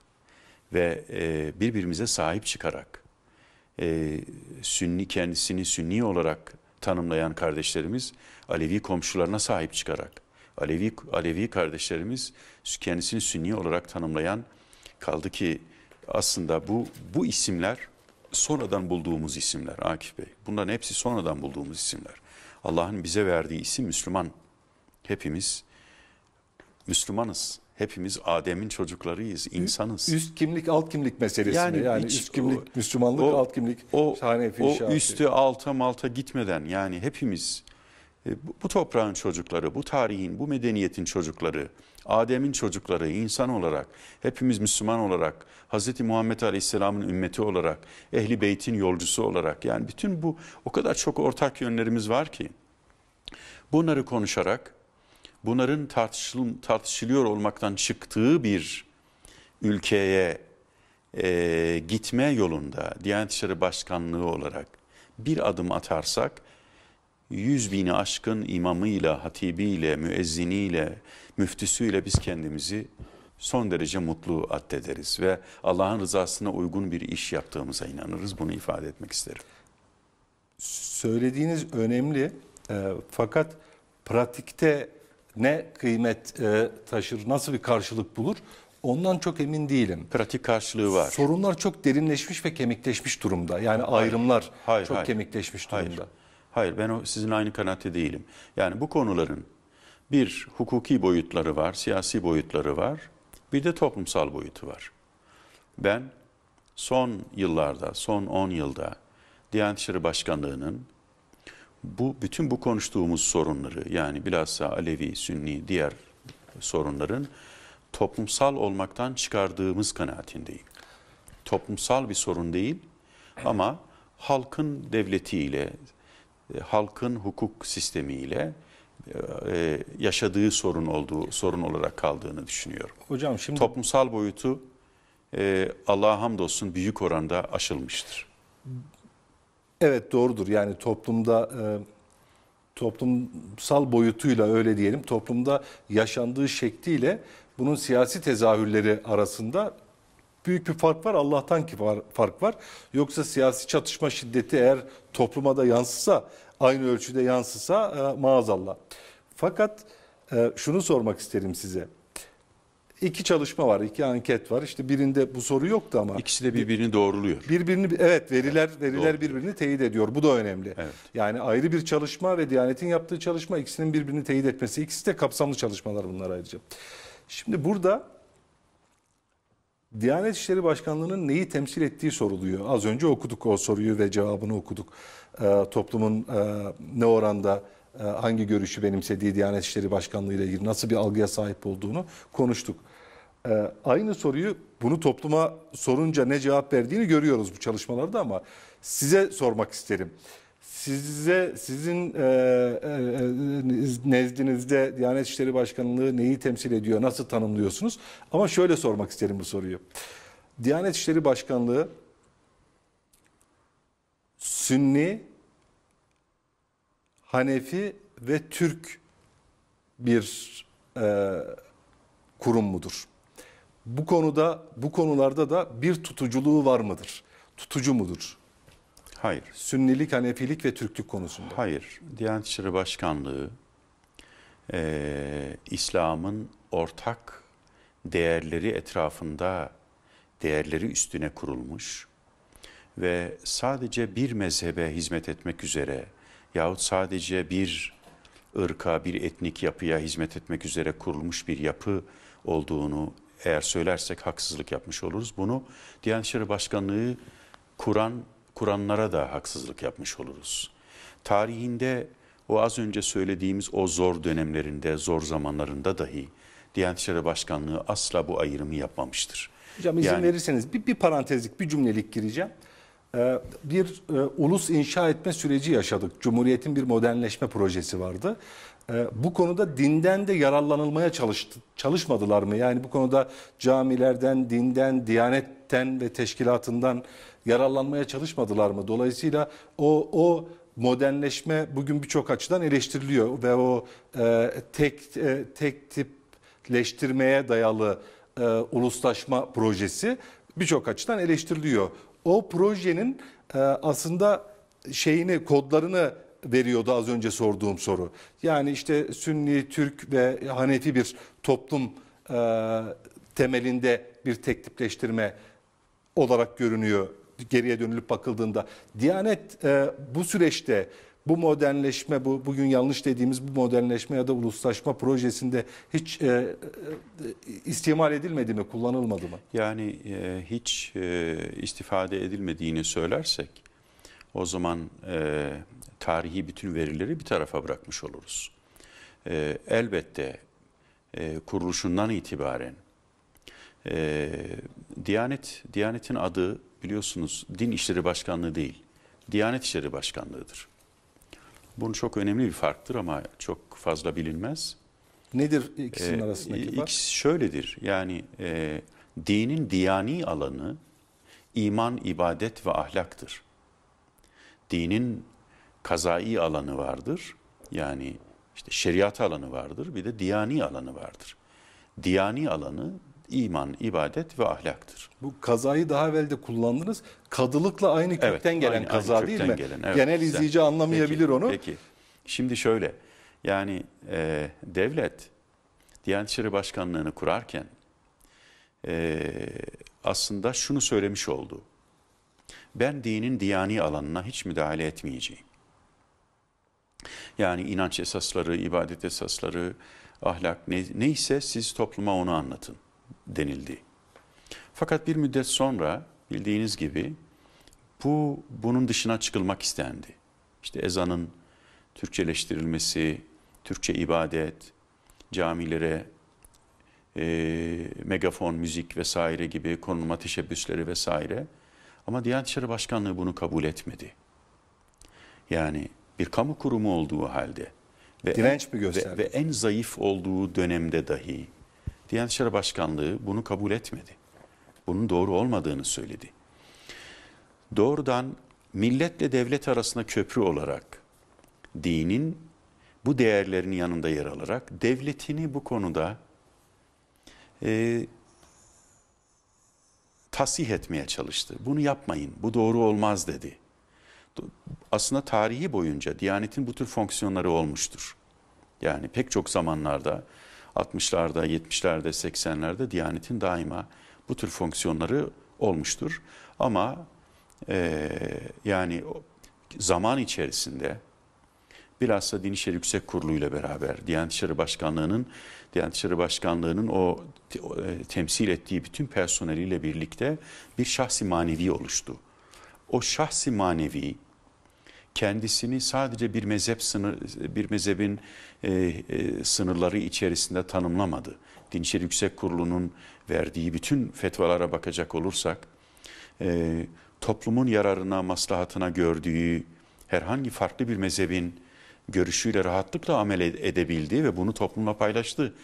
ve e, birbirimize sahip çıkarak e, sünni kendisini sünni olarak tanımlayan kardeşlerimiz Alevi komşularına sahip çıkarak Alevi Alevi kardeşlerimiz kendisini sünni olarak tanımlayan kaldı ki aslında bu bu isimler sonradan bulduğumuz isimler Akif Bey. Bunların hepsi sonradan bulduğumuz isimler. Allah'ın bize verdiği isim Müslüman. Hepimiz Müslümanız. Hepimiz Adem'in çocuklarıyız, insanız. Üst kimlik, alt kimlik meselesi yani, mi? yani üst kimlik, o, Müslümanlık, o, alt kimlik, o, Hanefi, o şafi. üstü alta malta gitmeden yani hepimiz e, bu toprağın çocukları, bu tarihin, bu medeniyetin çocukları, Adem'in çocukları, insan olarak, hepimiz Müslüman olarak, Hz. Muhammed Aleyhisselam'ın ümmeti olarak, Ehli Beyt'in yolcusu olarak yani bütün bu o kadar çok ortak yönlerimiz var ki bunları konuşarak bunların tartışıl, tartışılıyor olmaktan çıktığı bir ülkeye e, gitme yolunda Diyanet İşleri Başkanlığı olarak bir adım atarsak yüz bini aşkın imamıyla, hatibiyle, müezziniyle, müftüsüyle biz kendimizi son derece mutlu addederiz ve Allah'ın rızasına uygun bir iş yaptığımıza inanırız. Bunu ifade etmek isterim. Söylediğiniz önemli e, fakat pratikte ne kıymet e, taşır, nasıl bir karşılık bulur ondan çok emin değilim. Pratik karşılığı var. Sorunlar çok derinleşmiş ve kemikleşmiş durumda. Yani hayır, ayrımlar hayır, çok hayır, kemikleşmiş durumda. Hayır. Hayır ben o sizin aynı kanaatte değilim. Yani bu konuların bir hukuki boyutları var, siyasi boyutları var. Bir de toplumsal boyutu var. Ben son yıllarda, son 10 yılda Diyanet İşleri Başkanlığı'nın bu bütün bu konuştuğumuz sorunları yani bilhassa Alevi, Sünni, diğer sorunların toplumsal olmaktan çıkardığımız kanaatindeyim. Toplumsal bir sorun değil ama halkın devletiyle, e, halkın hukuk sistemiyle e, yaşadığı sorun olduğu sorun olarak kaldığını düşünüyorum. Hocam şimdi toplumsal boyutu e, Allah'a hamdolsun büyük oranda aşılmıştır. Evet doğrudur. Yani toplumda e, toplumsal boyutuyla öyle diyelim toplumda yaşandığı şekliyle bunun siyasi tezahürleri arasında büyük bir fark var. Allah'tan ki var, fark var. Yoksa siyasi çatışma şiddeti eğer topluma da yansısa aynı ölçüde yansısa e, maazallah. Fakat e, şunu sormak isterim size iki çalışma var, iki anket var. İşte birinde bu soru yoktu ama ikisi de birbirini doğruluyor. Birbirini evet veriler evet, veriler doğru. birbirini teyit ediyor. Bu da önemli. Evet. Yani ayrı bir çalışma ve Diyanet'in yaptığı çalışma ikisinin birbirini teyit etmesi. İkisi de kapsamlı çalışmalar bunlar ayrıca. Şimdi burada Diyanet İşleri Başkanlığı'nın neyi temsil ettiği soruluyor. Az önce okuduk o soruyu ve cevabını okuduk. E, toplumun e, ne oranda e, hangi görüşü benimsediği Diyanet İşleri Başkanlığı ile ilgili nasıl bir algıya sahip olduğunu konuştuk. E, aynı soruyu bunu topluma sorunca ne cevap verdiğini görüyoruz bu çalışmalarda ama size sormak isterim. Size sizin e, e, e, nezdinizde Diyanet İşleri Başkanlığı neyi temsil ediyor, nasıl tanımlıyorsunuz? Ama şöyle sormak isterim bu soruyu. Diyanet İşleri Başkanlığı Sünni, Hanefi ve Türk bir e, kurum mudur? bu konuda bu konularda da bir tutuculuğu var mıdır? Tutucu mudur? Hayır. Sünnilik, Hanefilik ve Türklük konusunda. Hayır. Diyanet İşleri Başkanlığı e, İslam'ın ortak değerleri etrafında değerleri üstüne kurulmuş ve sadece bir mezhebe hizmet etmek üzere yahut sadece bir ırka, bir etnik yapıya hizmet etmek üzere kurulmuş bir yapı olduğunu eğer söylersek haksızlık yapmış oluruz. Bunu Diyanet İşleri Başkanlığı kuran kuranlara da haksızlık yapmış oluruz. Tarihinde o az önce söylediğimiz o zor dönemlerinde, zor zamanlarında dahi Diyanet İşleri Başkanlığı asla bu ayrımı yapmamıştır. Hocam izin yani, verirseniz bir, bir parantezlik, bir cümlelik gireceğim. Ee, bir e, ulus inşa etme süreci yaşadık. Cumhuriyet'in bir modernleşme projesi vardı. Ee, bu konuda dinden de yararlanılmaya çalıştı, çalışmadılar mı? Yani bu konuda camilerden, dinden, diyanetten ve teşkilatından yararlanmaya çalışmadılar mı? Dolayısıyla o, o modernleşme bugün birçok açıdan eleştiriliyor ve o e, tek e, tek tipleştirmeye dayalı e, uluslaşma projesi birçok açıdan eleştiriliyor. O projenin e, aslında şeyini kodlarını veriyordu az önce sorduğum soru. Yani işte Sünni, Türk ve Hanefi bir toplum e, temelinde bir teklifleştirme olarak görünüyor geriye dönülüp bakıldığında. Diyanet e, bu süreçte bu modernleşme, bu bugün yanlış dediğimiz bu modernleşme ya da uluslaşma projesinde hiç e, e, istimal edilmedi mi, kullanılmadı mı? Yani e, hiç e, istifade edilmediğini söylersek o zaman e, tarihi bütün verileri bir tarafa bırakmış oluruz. E, elbette e, kuruluşundan itibaren e, Diyanet, Diyanet'in adı biliyorsunuz Din İşleri Başkanlığı değil, Diyanet İşleri Başkanlığı'dır. Bunun çok önemli bir farktır ama çok fazla bilinmez. Nedir ikisinin ee, arasındaki fark? İkisi şöyledir. Yani e, dinin diyani alanı iman, ibadet ve ahlaktır dinin kazai alanı vardır. Yani işte şeriat alanı vardır. Bir de diyani alanı vardır. Diyani alanı iman, ibadet ve ahlaktır. Bu kazayı daha evvel de kullandınız. Kadılıkla aynı kökten evet, gelen aynı, kaza aynı değil mi? Gelen, evet, Genel izleyici anlamayabilir peki, onu. Peki. Şimdi şöyle. Yani e, devlet Diyanet İşleri Başkanlığı'nı kurarken e, aslında şunu söylemiş oldu ben dinin diyani alanına hiç müdahale etmeyeceğim. Yani inanç esasları, ibadet esasları, ahlak ne, neyse siz topluma onu anlatın denildi. Fakat bir müddet sonra bildiğiniz gibi bu bunun dışına çıkılmak istendi. İşte ezanın Türkçeleştirilmesi, Türkçe ibadet, camilere e, megafon, müzik vesaire gibi konuma teşebbüsleri vesaire ama Diyanet İşleri Başkanlığı bunu kabul etmedi. Yani bir kamu kurumu olduğu halde ve direnç en, mi Ve, ve en zayıf olduğu dönemde dahi Diyanet İşleri Başkanlığı bunu kabul etmedi. Bunun doğru olmadığını söyledi. Doğrudan milletle devlet arasında köprü olarak dinin bu değerlerin yanında yer alarak devletini bu konuda e, tasih etmeye çalıştı. Bunu yapmayın, bu doğru olmaz dedi. Aslında tarihi boyunca Diyanet'in bu tür fonksiyonları olmuştur. Yani pek çok zamanlarda 60'larda, 70'lerde, 80'lerde Diyanet'in daima bu tür fonksiyonları olmuştur. Ama e, yani zaman içerisinde bilhassa Din İşleri Yüksek Kurulu ile beraber Diyanet İşleri Başkanlığı'nın Diyanet İşleri Başkanlığı'nın o e, temsil ettiği bütün personeliyle birlikte bir şahsi manevi oluştu. O şahsi manevi kendisini sadece bir mezhep sınır, bir mezhebin e, e, sınırları içerisinde tanımlamadı. Din İşleri Yüksek Kurulu'nun verdiği bütün fetvalara bakacak olursak e, toplumun yararına, maslahatına gördüğü herhangi farklı bir mezhebin görüşüyle rahatlıkla amel edebildi ve bunu toplumla paylaştı.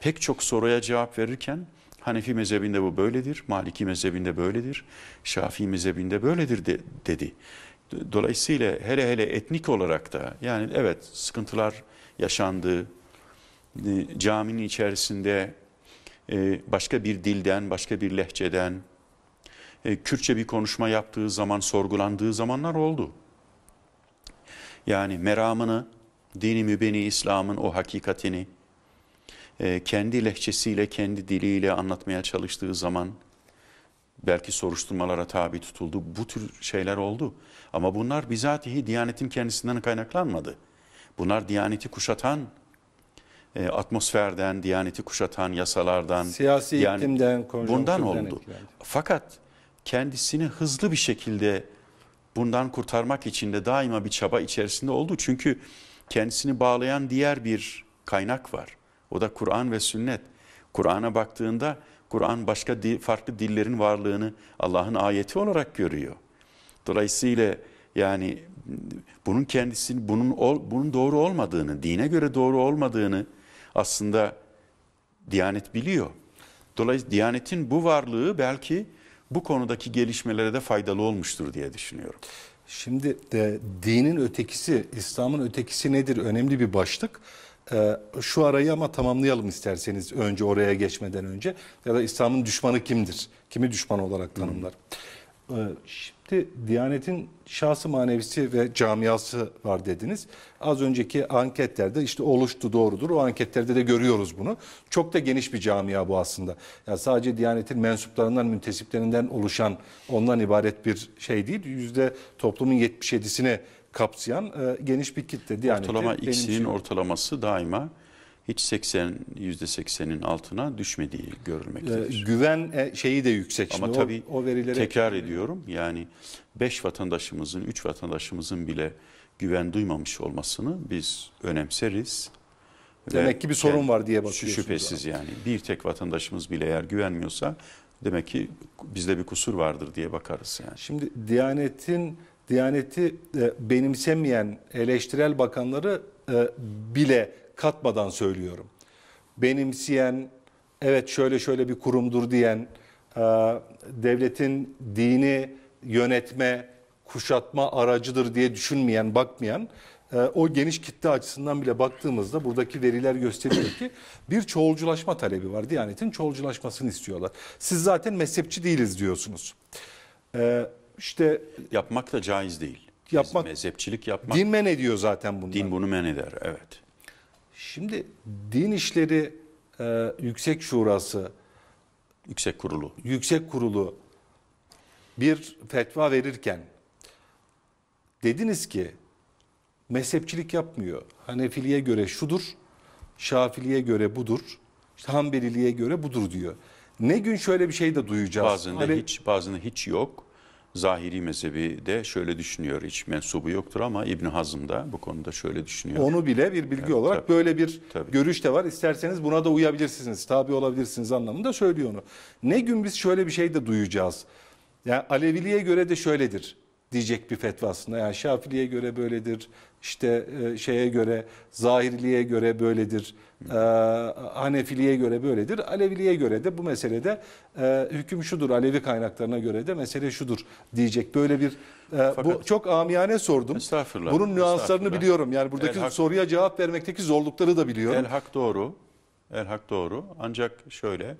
Pek çok soruya cevap verirken Hanefi mezhebinde bu böyledir, Maliki mezhebinde böyledir, Şafii mezhebinde böyledir de, dedi. Dolayısıyla hele hele etnik olarak da yani evet sıkıntılar yaşandı, e, caminin içerisinde e, başka bir dilden, başka bir lehçeden, e, Kürtçe bir konuşma yaptığı zaman, sorgulandığı zamanlar oldu. Yani meramını, dini mübeni İslam'ın o hakikatini e, kendi lehçesiyle, kendi diliyle anlatmaya çalıştığı zaman belki soruşturmalara tabi tutuldu. Bu tür şeyler oldu. Ama bunlar bizatihi Diyanet'in kendisinden kaynaklanmadı. Bunlar Diyanet'i kuşatan e, atmosferden, Diyanet'i kuşatan yasalardan, siyasi yani iklimden, bundan oldu. Etkilendi. Fakat kendisini hızlı bir şekilde bundan kurtarmak için de daima bir çaba içerisinde oldu. Çünkü kendisini bağlayan diğer bir kaynak var. O da Kur'an ve sünnet. Kur'an'a baktığında Kur'an başka dil, farklı dillerin varlığını Allah'ın ayeti olarak görüyor. Dolayısıyla yani bunun kendisini bunun ol, bunun doğru olmadığını, dine göre doğru olmadığını aslında Diyanet biliyor. Dolayısıyla Diyanet'in bu varlığı belki bu konudaki gelişmelere de faydalı olmuştur diye düşünüyorum. Şimdi de dinin ötekisi, İslam'ın ötekisi nedir? Önemli bir başlık. Ee, şu arayı ama tamamlayalım isterseniz önce oraya geçmeden önce. Ya da İslam'ın düşmanı kimdir? Kimi düşman olarak tanımlar? Hmm. Ee, Şimdi Diyanet'in şahsı manevisi ve camiası var dediniz. Az önceki anketlerde işte oluştu doğrudur. O anketlerde de görüyoruz bunu. Çok da geniş bir camia bu aslında. Yani sadece Diyanet'in mensuplarından, müntesiplerinden oluşan ondan ibaret bir şey değil. Yüzde toplumun 77'sine kapsayan e, geniş bir kitle. Diyanet'in. ortalama X'inin ortalaması daima hiç 80 yüzde 80'in altına düşmediği görülmektedir. Ee, güven e, şeyi de yüksek. Ama Şimdi tabii o, o verilere tekrar ediyorum yani 5 vatandaşımızın 3 vatandaşımızın bile güven duymamış olmasını biz önemseriz. Demek Ve ki bir sorun var diye bakıyorsunuz. Şüphesiz yani bir tek vatandaşımız bile eğer güvenmiyorsa demek ki bizde bir kusur vardır diye bakarız yani. Şimdi Diyanet'in Diyaneti e, benimsemeyen eleştirel bakanları e, bile katmadan söylüyorum. Benimseyen, evet şöyle şöyle bir kurumdur diyen, e, devletin dini yönetme, kuşatma aracıdır diye düşünmeyen, bakmayan e, o geniş kitle açısından bile baktığımızda buradaki veriler gösteriyor ki bir çoğulculaşma talebi var. Diyanetin çoğulculaşmasını istiyorlar. Siz zaten mezhepçi değiliz diyorsunuz. E, işte yapmak da caiz değil. Yapmak, mezhepçilik yapmak. Din men ediyor zaten bundan. Din bunu men eder, evet. Şimdi Din İşleri e, Yüksek Şurası Yüksek Kurulu. Yüksek Kurulu bir fetva verirken dediniz ki mezhepçilik yapmıyor. Hanefiliğe göre şudur, Şafiliğe göre budur, işte Hanbeliliğe göre budur diyor. Ne gün şöyle bir şey de duyacağız. Bazen de hani hiç, bazen hiç yok. Zahiri mezhebi de şöyle düşünüyor. Hiç mensubu yoktur ama İbn Hazm da bu konuda şöyle düşünüyor. Onu bile bir bilgi evet, olarak tabii, böyle bir tabii. görüş de var. İsterseniz buna da uyabilirsiniz, tabi olabilirsiniz anlamında söylüyor onu. Ne gün biz şöyle bir şey de duyacağız. Yani Aleviliğe göre de şöyledir diyecek bir fetvasında. Yani Şafili'ye göre böyledir, işte e, şeye göre, Zahiriliğe göre böyledir, e, Hanefiliğe göre böyledir, Aleviliğe göre de bu meselede e, hüküm şudur, Alevi kaynaklarına göre de mesele şudur diyecek. Böyle bir e, Fakat, bu çok amiyane sordum. Estağfurullah. Bunun nüanslarını biliyorum. Yani buradaki el soruya hak, cevap vermekteki zorlukları da biliyorum. El hak doğru. El hak doğru. Ancak şöyle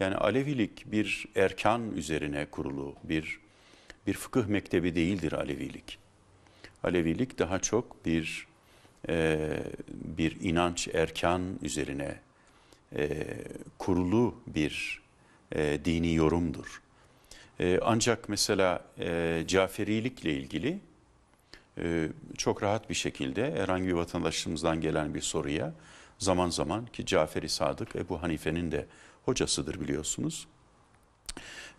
yani Alevilik bir erkan üzerine kurulu bir bir fıkıh mektebi değildir Alevilik. Alevilik daha çok bir e, bir inanç erkan üzerine e, kurulu bir e, dini yorumdur. E, ancak mesela e, Caferilikle ilgili e, çok rahat bir şekilde herhangi bir vatandaşımızdan gelen bir soruya zaman zaman ki Caferi Sadık Ebu Hanife'nin de hocasıdır biliyorsunuz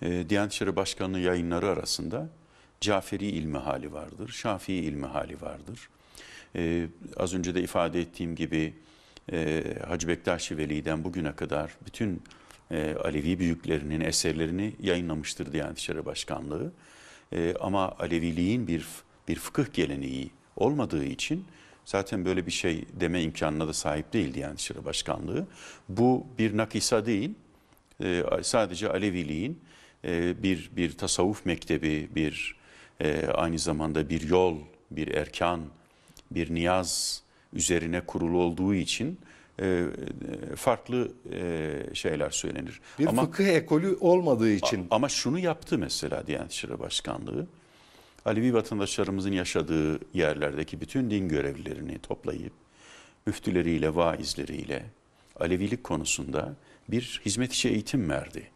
e, Diyanet İşleri Başkanı'nın yayınları arasında Caferi ilmi hali vardır, Şafii ilmi hali vardır. E, az önce de ifade ettiğim gibi e, Hacı Bektaşi Veli'den bugüne kadar bütün e, Alevi büyüklerinin eserlerini yayınlamıştır Diyanet İşleri Başkanlığı. E, ama Aleviliğin bir bir fıkıh geleneği olmadığı için zaten böyle bir şey deme imkanına da sahip değil Diyanet İşleri Başkanlığı. Bu bir nakisa değil, ee, sadece Aleviliğin e, bir bir tasavvuf mektebi, bir e, aynı zamanda bir yol, bir erkan, bir niyaz üzerine kurulu olduğu için e, farklı şeyler söylenir. Bir ama, fıkıh ekolü olmadığı için. Ama şunu yaptı mesela Diyanet İşleri Başkanlığı. Alevi vatandaşlarımızın yaşadığı yerlerdeki bütün din görevlilerini toplayıp müftüleriyle, vaizleriyle Alevilik konusunda bir hizmet içi eğitim verdi.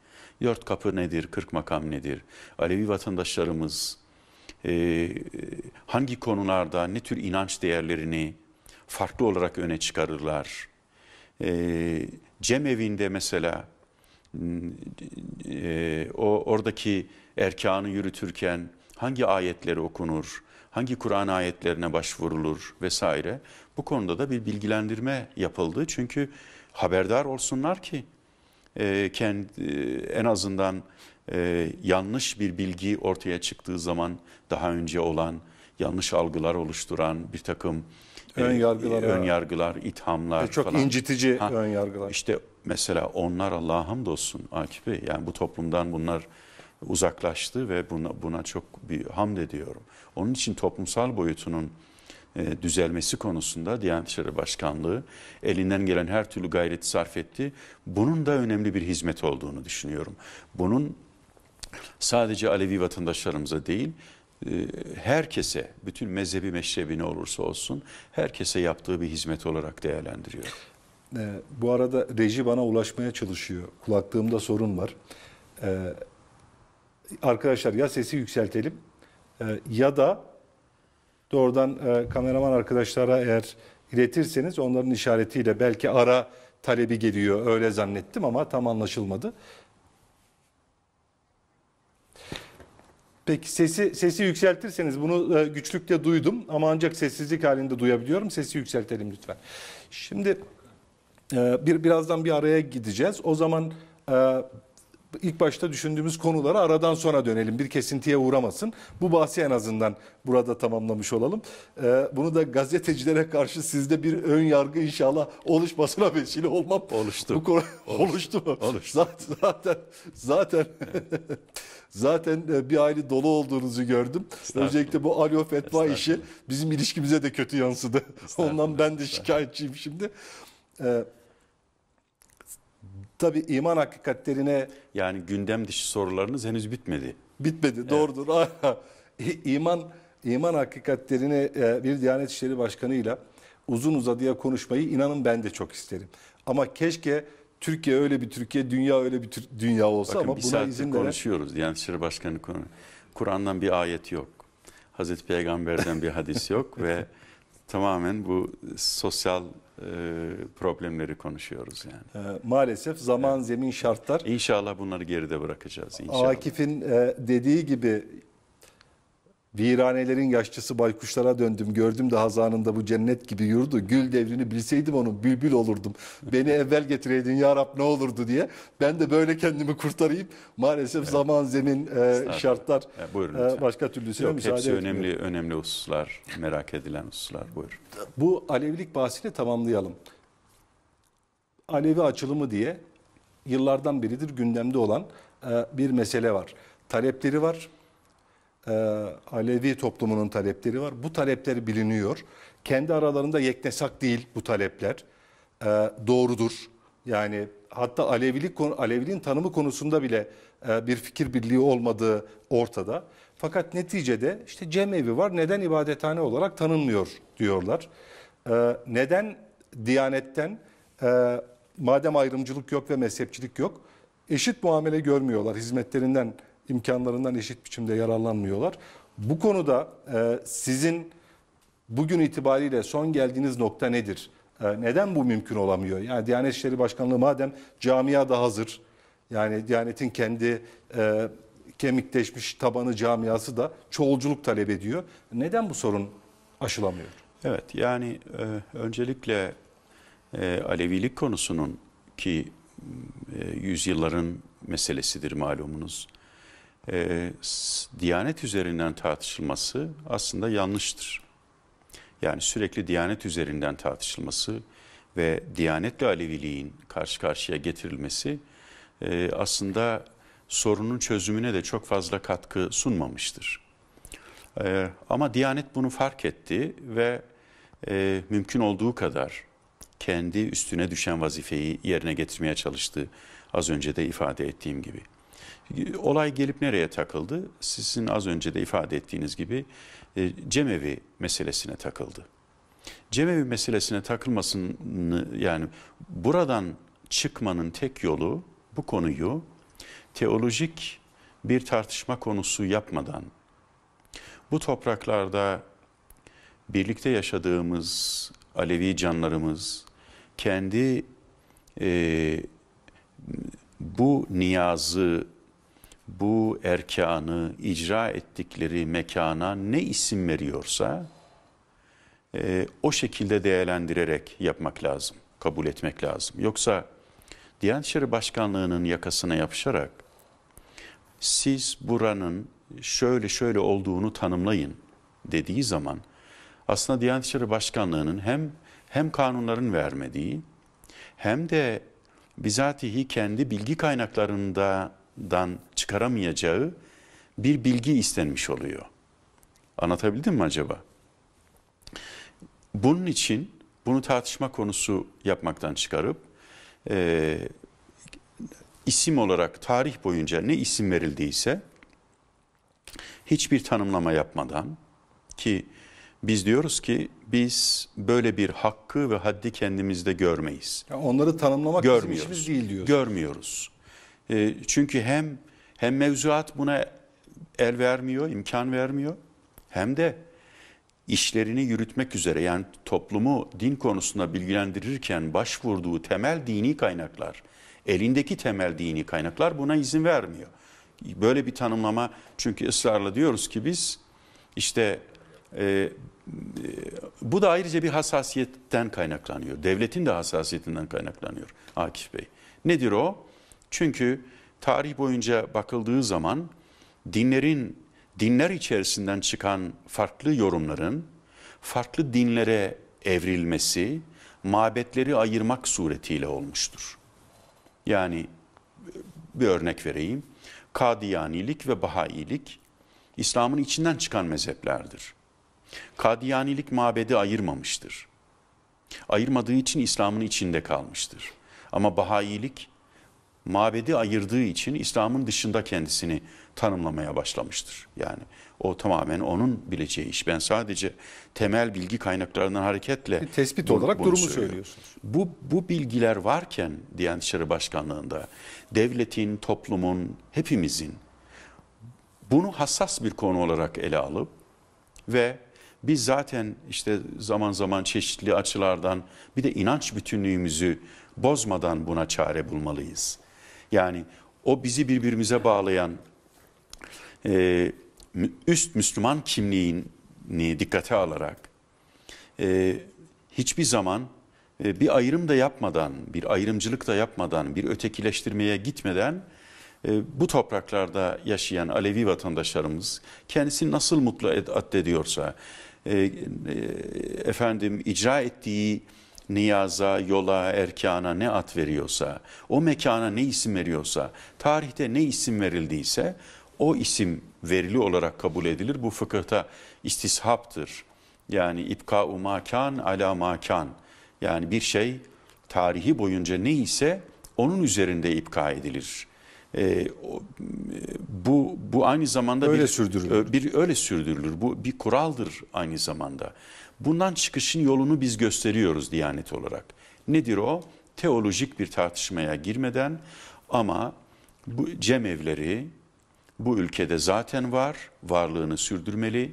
Dört kapı nedir, kırk makam nedir, Alevi vatandaşlarımız e, hangi konularda ne tür inanç değerlerini farklı olarak öne çıkarırlar. E, Cem evinde mesela e, o oradaki erkanı yürütürken hangi ayetleri okunur, hangi Kur'an ayetlerine başvurulur vesaire. Bu konuda da bir bilgilendirme yapıldı. Çünkü haberdar olsunlar ki e, kendi, e, en azından e, yanlış bir bilgi ortaya çıktığı zaman daha önce olan yanlış algılar oluşturan bir takım ön yargılar, e, ön yargılar ithamlar e çok falan. incitici ha, ön yargılar. İşte mesela onlar Allah'a hamdolsun Akif Bey. Yani bu toplumdan bunlar uzaklaştı ve buna, buna çok bir hamd ediyorum. Onun için toplumsal boyutunun e, düzelmesi konusunda Diyanet İşleri Başkanlığı elinden gelen her türlü gayreti sarf etti. Bunun da önemli bir hizmet olduğunu düşünüyorum. Bunun sadece Alevi vatandaşlarımıza değil, e, herkese, bütün mezhebi meşrebi ne olursa olsun herkese yaptığı bir hizmet olarak değerlendiriyor. E, bu arada reji bana ulaşmaya çalışıyor. Kulaklığımda sorun var. E, arkadaşlar ya sesi yükseltelim e, ya da Doğrudan e, kameraman arkadaşlara eğer iletirseniz onların işaretiyle belki ara talebi geliyor öyle zannettim ama tam anlaşılmadı. Peki sesi sesi yükseltirseniz bunu e, güçlükle duydum ama ancak sessizlik halinde duyabiliyorum. Sesi yükseltelim lütfen. Şimdi e, bir birazdan bir araya gideceğiz. O zaman e, ilk başta düşündüğümüz konulara aradan sonra dönelim. Bir kesintiye uğramasın. Bu bahsi en azından burada tamamlamış olalım. Ee, bunu da gazetecilere karşı sizde bir ön yargı inşallah oluşmasına vesile olmam. Oluştu. Bu konu... Oluştu mu? Oluştu. Zaten zaten zaten, zaten e, bir aile dolu olduğunuzu gördüm. Özellikle bu alo fetva işi bizim ilişkimize de kötü yansıdı. Ondan ben de şikayetçiyim şimdi. Ee, Tabi iman hakikatlerine... Yani gündem dışı sorularınız henüz bitmedi. Bitmedi evet. doğrudur. İman iman hakikatlerine e, bir Diyanet İşleri başkanıyla uzun uzadıya konuşmayı inanın ben de çok isterim. Ama keşke Türkiye öyle bir Türkiye, dünya öyle bir dünya olsa Bakın, ama bir buna izin konuşuyoruz Diyanet İşleri Başkanı konu. Kur'an'dan bir ayet yok. Hazreti Peygamber'den bir hadis yok ve tamamen bu sosyal e, problemleri konuşuyoruz yani. E, maalesef zaman, zemin, şartlar. İnşallah bunları geride bırakacağız. Inşallah. Akif'in e, dediği gibi Viranelerin yaşçısı baykuşlara döndüm. Gördüm de hazanında bu cennet gibi yurdu. Gül devrini bilseydim onu bülbül olurdum. Beni evvel getireydin ya Rab ne olurdu diye. Ben de böyle kendimi kurtarayım. Maalesef evet. zaman, zemin, e, şartlar e, e başka türlüsüne Yok, müsaade hepsi etmiyor. önemli, önemli hususlar, merak edilen hususlar. Buyurun. Bu Alevilik bahsini tamamlayalım. Alevi açılımı diye yıllardan biridir gündemde olan e, bir mesele var. Talepleri var e, Alevi toplumunun talepleri var. Bu talepler biliniyor. Kendi aralarında yeknesak değil bu talepler. E, doğrudur. Yani hatta Alevilik Aleviliğin tanımı konusunda bile e, bir fikir birliği olmadığı ortada. Fakat neticede işte cemevi var neden ibadethane olarak tanınmıyor diyorlar. E, neden Diyanet'ten e, madem ayrımcılık yok ve mezhepçilik yok eşit muamele görmüyorlar hizmetlerinden imkanlarından eşit biçimde yararlanmıyorlar. Bu konuda e, sizin bugün itibariyle son geldiğiniz nokta nedir? E, neden bu mümkün olamıyor? Yani Diyanet İşleri Başkanlığı madem camia da hazır, yani Diyanet'in kendi e, kemikleşmiş tabanı camiası da çoğulculuk talep ediyor. Neden bu sorun aşılamıyor? Evet yani e, öncelikle e, Alevilik konusunun ki e, yüzyılların meselesidir malumunuz e, Diyanet üzerinden tartışılması aslında yanlıştır. Yani sürekli Diyanet üzerinden tartışılması ve Diyanetle Aleviliğin karşı karşıya getirilmesi e, aslında sorunun çözümüne de çok fazla katkı sunmamıştır. E, ama Diyanet bunu fark etti ve e, mümkün olduğu kadar kendi üstüne düşen vazifeyi yerine getirmeye çalıştı. Az önce de ifade ettiğim gibi. Olay gelip nereye takıldı? Sizin az önce de ifade ettiğiniz gibi e, cemevi meselesine takıldı. Cemevi meselesine takılmasını yani buradan çıkmanın tek yolu bu konuyu teolojik bir tartışma konusu yapmadan bu topraklarda birlikte yaşadığımız Alevi canlarımız kendi e, bu niyazı bu erkanı icra ettikleri mekana ne isim veriyorsa e, o şekilde değerlendirerek yapmak lazım, kabul etmek lazım. Yoksa Diyanet İşleri Başkanlığı'nın yakasına yapışarak siz buranın şöyle şöyle olduğunu tanımlayın dediği zaman aslında Diyanet İşleri Başkanlığı'nın hem hem kanunların vermediği hem de bizatihi kendi bilgi kaynaklarında kafadan çıkaramayacağı bir bilgi istenmiş oluyor. Anlatabildim mi acaba? Bunun için bunu tartışma konusu yapmaktan çıkarıp e, isim olarak tarih boyunca ne isim verildiyse hiçbir tanımlama yapmadan ki biz diyoruz ki biz böyle bir hakkı ve haddi kendimizde görmeyiz. Yani onları tanımlamak Görmüyoruz. bizim işimiz değil diyoruz. Görmüyoruz. Ee, çünkü hem hem mevzuat buna el vermiyor, imkan vermiyor hem de işlerini yürütmek üzere yani toplumu din konusunda bilgilendirirken başvurduğu temel dini kaynaklar, elindeki temel dini kaynaklar buna izin vermiyor. Böyle bir tanımlama çünkü ısrarla diyoruz ki biz işte e, e, bu da ayrıca bir hassasiyetten kaynaklanıyor. Devletin de hassasiyetinden kaynaklanıyor Akif Bey. Nedir o? Çünkü tarih boyunca bakıldığı zaman dinlerin dinler içerisinden çıkan farklı yorumların farklı dinlere evrilmesi mabetleri ayırmak suretiyle olmuştur. Yani bir örnek vereyim. Kadiyanilik ve Bahailik İslam'ın içinden çıkan mezheplerdir. Kadiyanilik mabedi ayırmamıştır. Ayırmadığı için İslam'ın içinde kalmıştır. Ama Bahailik mabedi ayırdığı için İslam'ın dışında kendisini tanımlamaya başlamıştır. Yani o tamamen onun bileceği iş. Ben sadece temel bilgi kaynaklarından hareketle bir tespit bu, olarak durumu söylüyorum. söylüyorsunuz. Bu bu bilgiler varken Diyanet İşleri Başkanlığı'nda devletin, toplumun, hepimizin bunu hassas bir konu olarak ele alıp ve biz zaten işte zaman zaman çeşitli açılardan bir de inanç bütünlüğümüzü bozmadan buna çare bulmalıyız. Yani o bizi birbirimize bağlayan e, üst Müslüman kimliğini dikkate alarak e, hiçbir zaman e, bir ayrım da yapmadan, bir ayrımcılık da yapmadan, bir ötekileştirmeye gitmeden e, bu topraklarda yaşayan Alevi vatandaşlarımız kendisini nasıl mutlu addediyorsa, e, e, efendim icra ettiği niyaza, yola, erkana ne at veriyorsa, o mekana ne isim veriyorsa, tarihte ne isim verildiyse o isim verili olarak kabul edilir. Bu fıkıhta istishaptır. Yani ipka-u makan ala makan. Yani bir şey tarihi boyunca ne ise onun üzerinde ipka edilir. E, bu bu aynı zamanda öyle bir, sürdürülür. E, bir öyle sürdürülür. Bu bir kuraldır aynı zamanda. Bundan çıkışın yolunu biz gösteriyoruz Diyanet olarak. Nedir o? Teolojik bir tartışmaya girmeden ama bu cemevleri bu ülkede zaten var, varlığını sürdürmeli.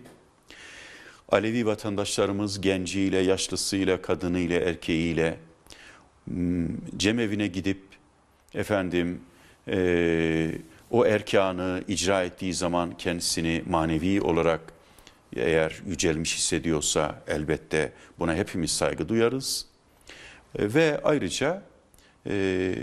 Alevi vatandaşlarımız genciyle, yaşlısıyla, kadınıyla, erkeğiyle hmm, cemevine gidip efendim e, o erkanı icra ettiği zaman kendisini manevi olarak eğer yücelmiş hissediyorsa elbette buna hepimiz saygı duyarız. E, ve ayrıca e,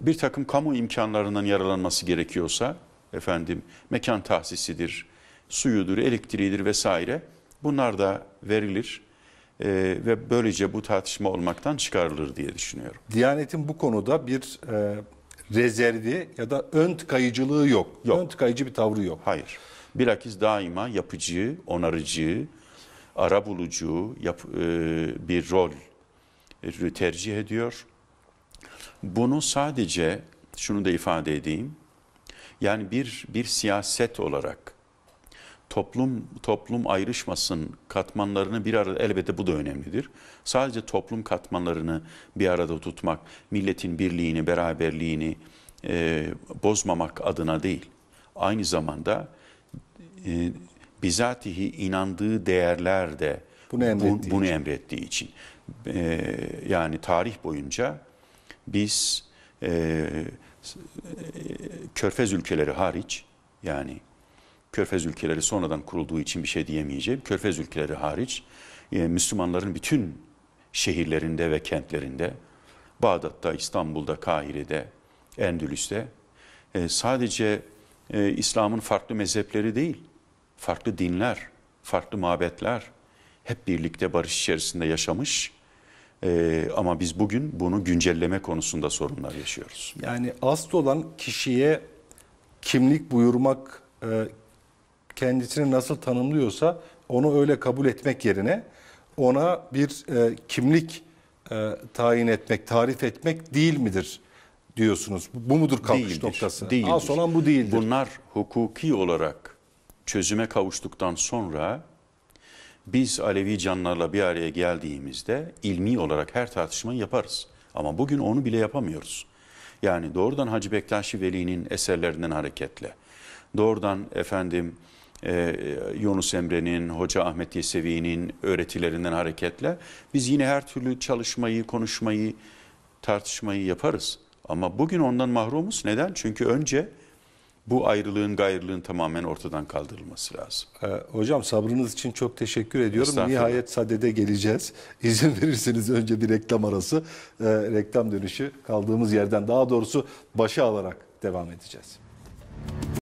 bir takım kamu imkanlarından yaralanması gerekiyorsa efendim mekan tahsisidir, suyudur, elektriğidir vesaire bunlar da verilir ee, ve böylece bu tartışma olmaktan çıkarılır diye düşünüyorum. Diyanet'in bu konuda bir e, rezervi ya da ön tıkayıcılığı yok. yok. Ön tıkayıcı bir tavrı yok. Hayır. Bilakis daima yapıcı, onarıcı, ara bulucu yap, e, bir rol e, tercih ediyor. Bunu sadece şunu da ifade edeyim. Yani bir bir siyaset olarak toplum toplum ayrışmasın katmanlarını bir arada elbette bu da önemlidir. Sadece toplum katmanlarını bir arada tutmak, milletin birliğini, beraberliğini e, bozmamak adına değil. Aynı zamanda e, bizatihi inandığı değerler de bunu emrettiği, bu, bunu için. emrettiği için. E, yani tarih boyunca biz e, e, körfez ülkeleri hariç yani körfez ülkeleri sonradan kurulduğu için bir şey diyemeyeceğim. Körfez ülkeleri hariç e, Müslümanların bütün şehirlerinde ve kentlerinde Bağdat'ta, İstanbul'da, Kahire'de, Endülüs'te e, sadece e, İslam'ın farklı mezhepleri değil, farklı dinler, farklı mabetler hep birlikte barış içerisinde yaşamış. Ee, ama biz bugün bunu güncelleme konusunda sorunlar yaşıyoruz. Yani asıl olan kişiye kimlik buyurmak e, kendisini nasıl tanımlıyorsa onu öyle kabul etmek yerine ona bir e, kimlik e, tayin etmek, tarif etmek değil midir diyorsunuz? Bu mudur kalkış değildir, noktası? Değildir. Asıl olan bu değildir. Bunlar hukuki olarak çözüme kavuştuktan sonra biz Alevi canlarla bir araya geldiğimizde ilmi olarak her tartışmayı yaparız. Ama bugün onu bile yapamıyoruz. Yani doğrudan Hacı Bektaşi Veli'nin eserlerinden hareketle, doğrudan efendim e, e Yunus Emre'nin, Hoca Ahmet Yesevi'nin öğretilerinden hareketle biz yine her türlü çalışmayı, konuşmayı, tartışmayı yaparız. Ama bugün ondan mahrumuz. Neden? Çünkü önce bu ayrılığın gayrılığın tamamen ortadan kaldırılması lazım. E, hocam sabrınız için çok teşekkür ediyorum. Nihayet sadede geleceğiz. İzin verirseniz önce bir reklam arası, e, reklam dönüşü kaldığımız yerden daha doğrusu başa alarak devam edeceğiz.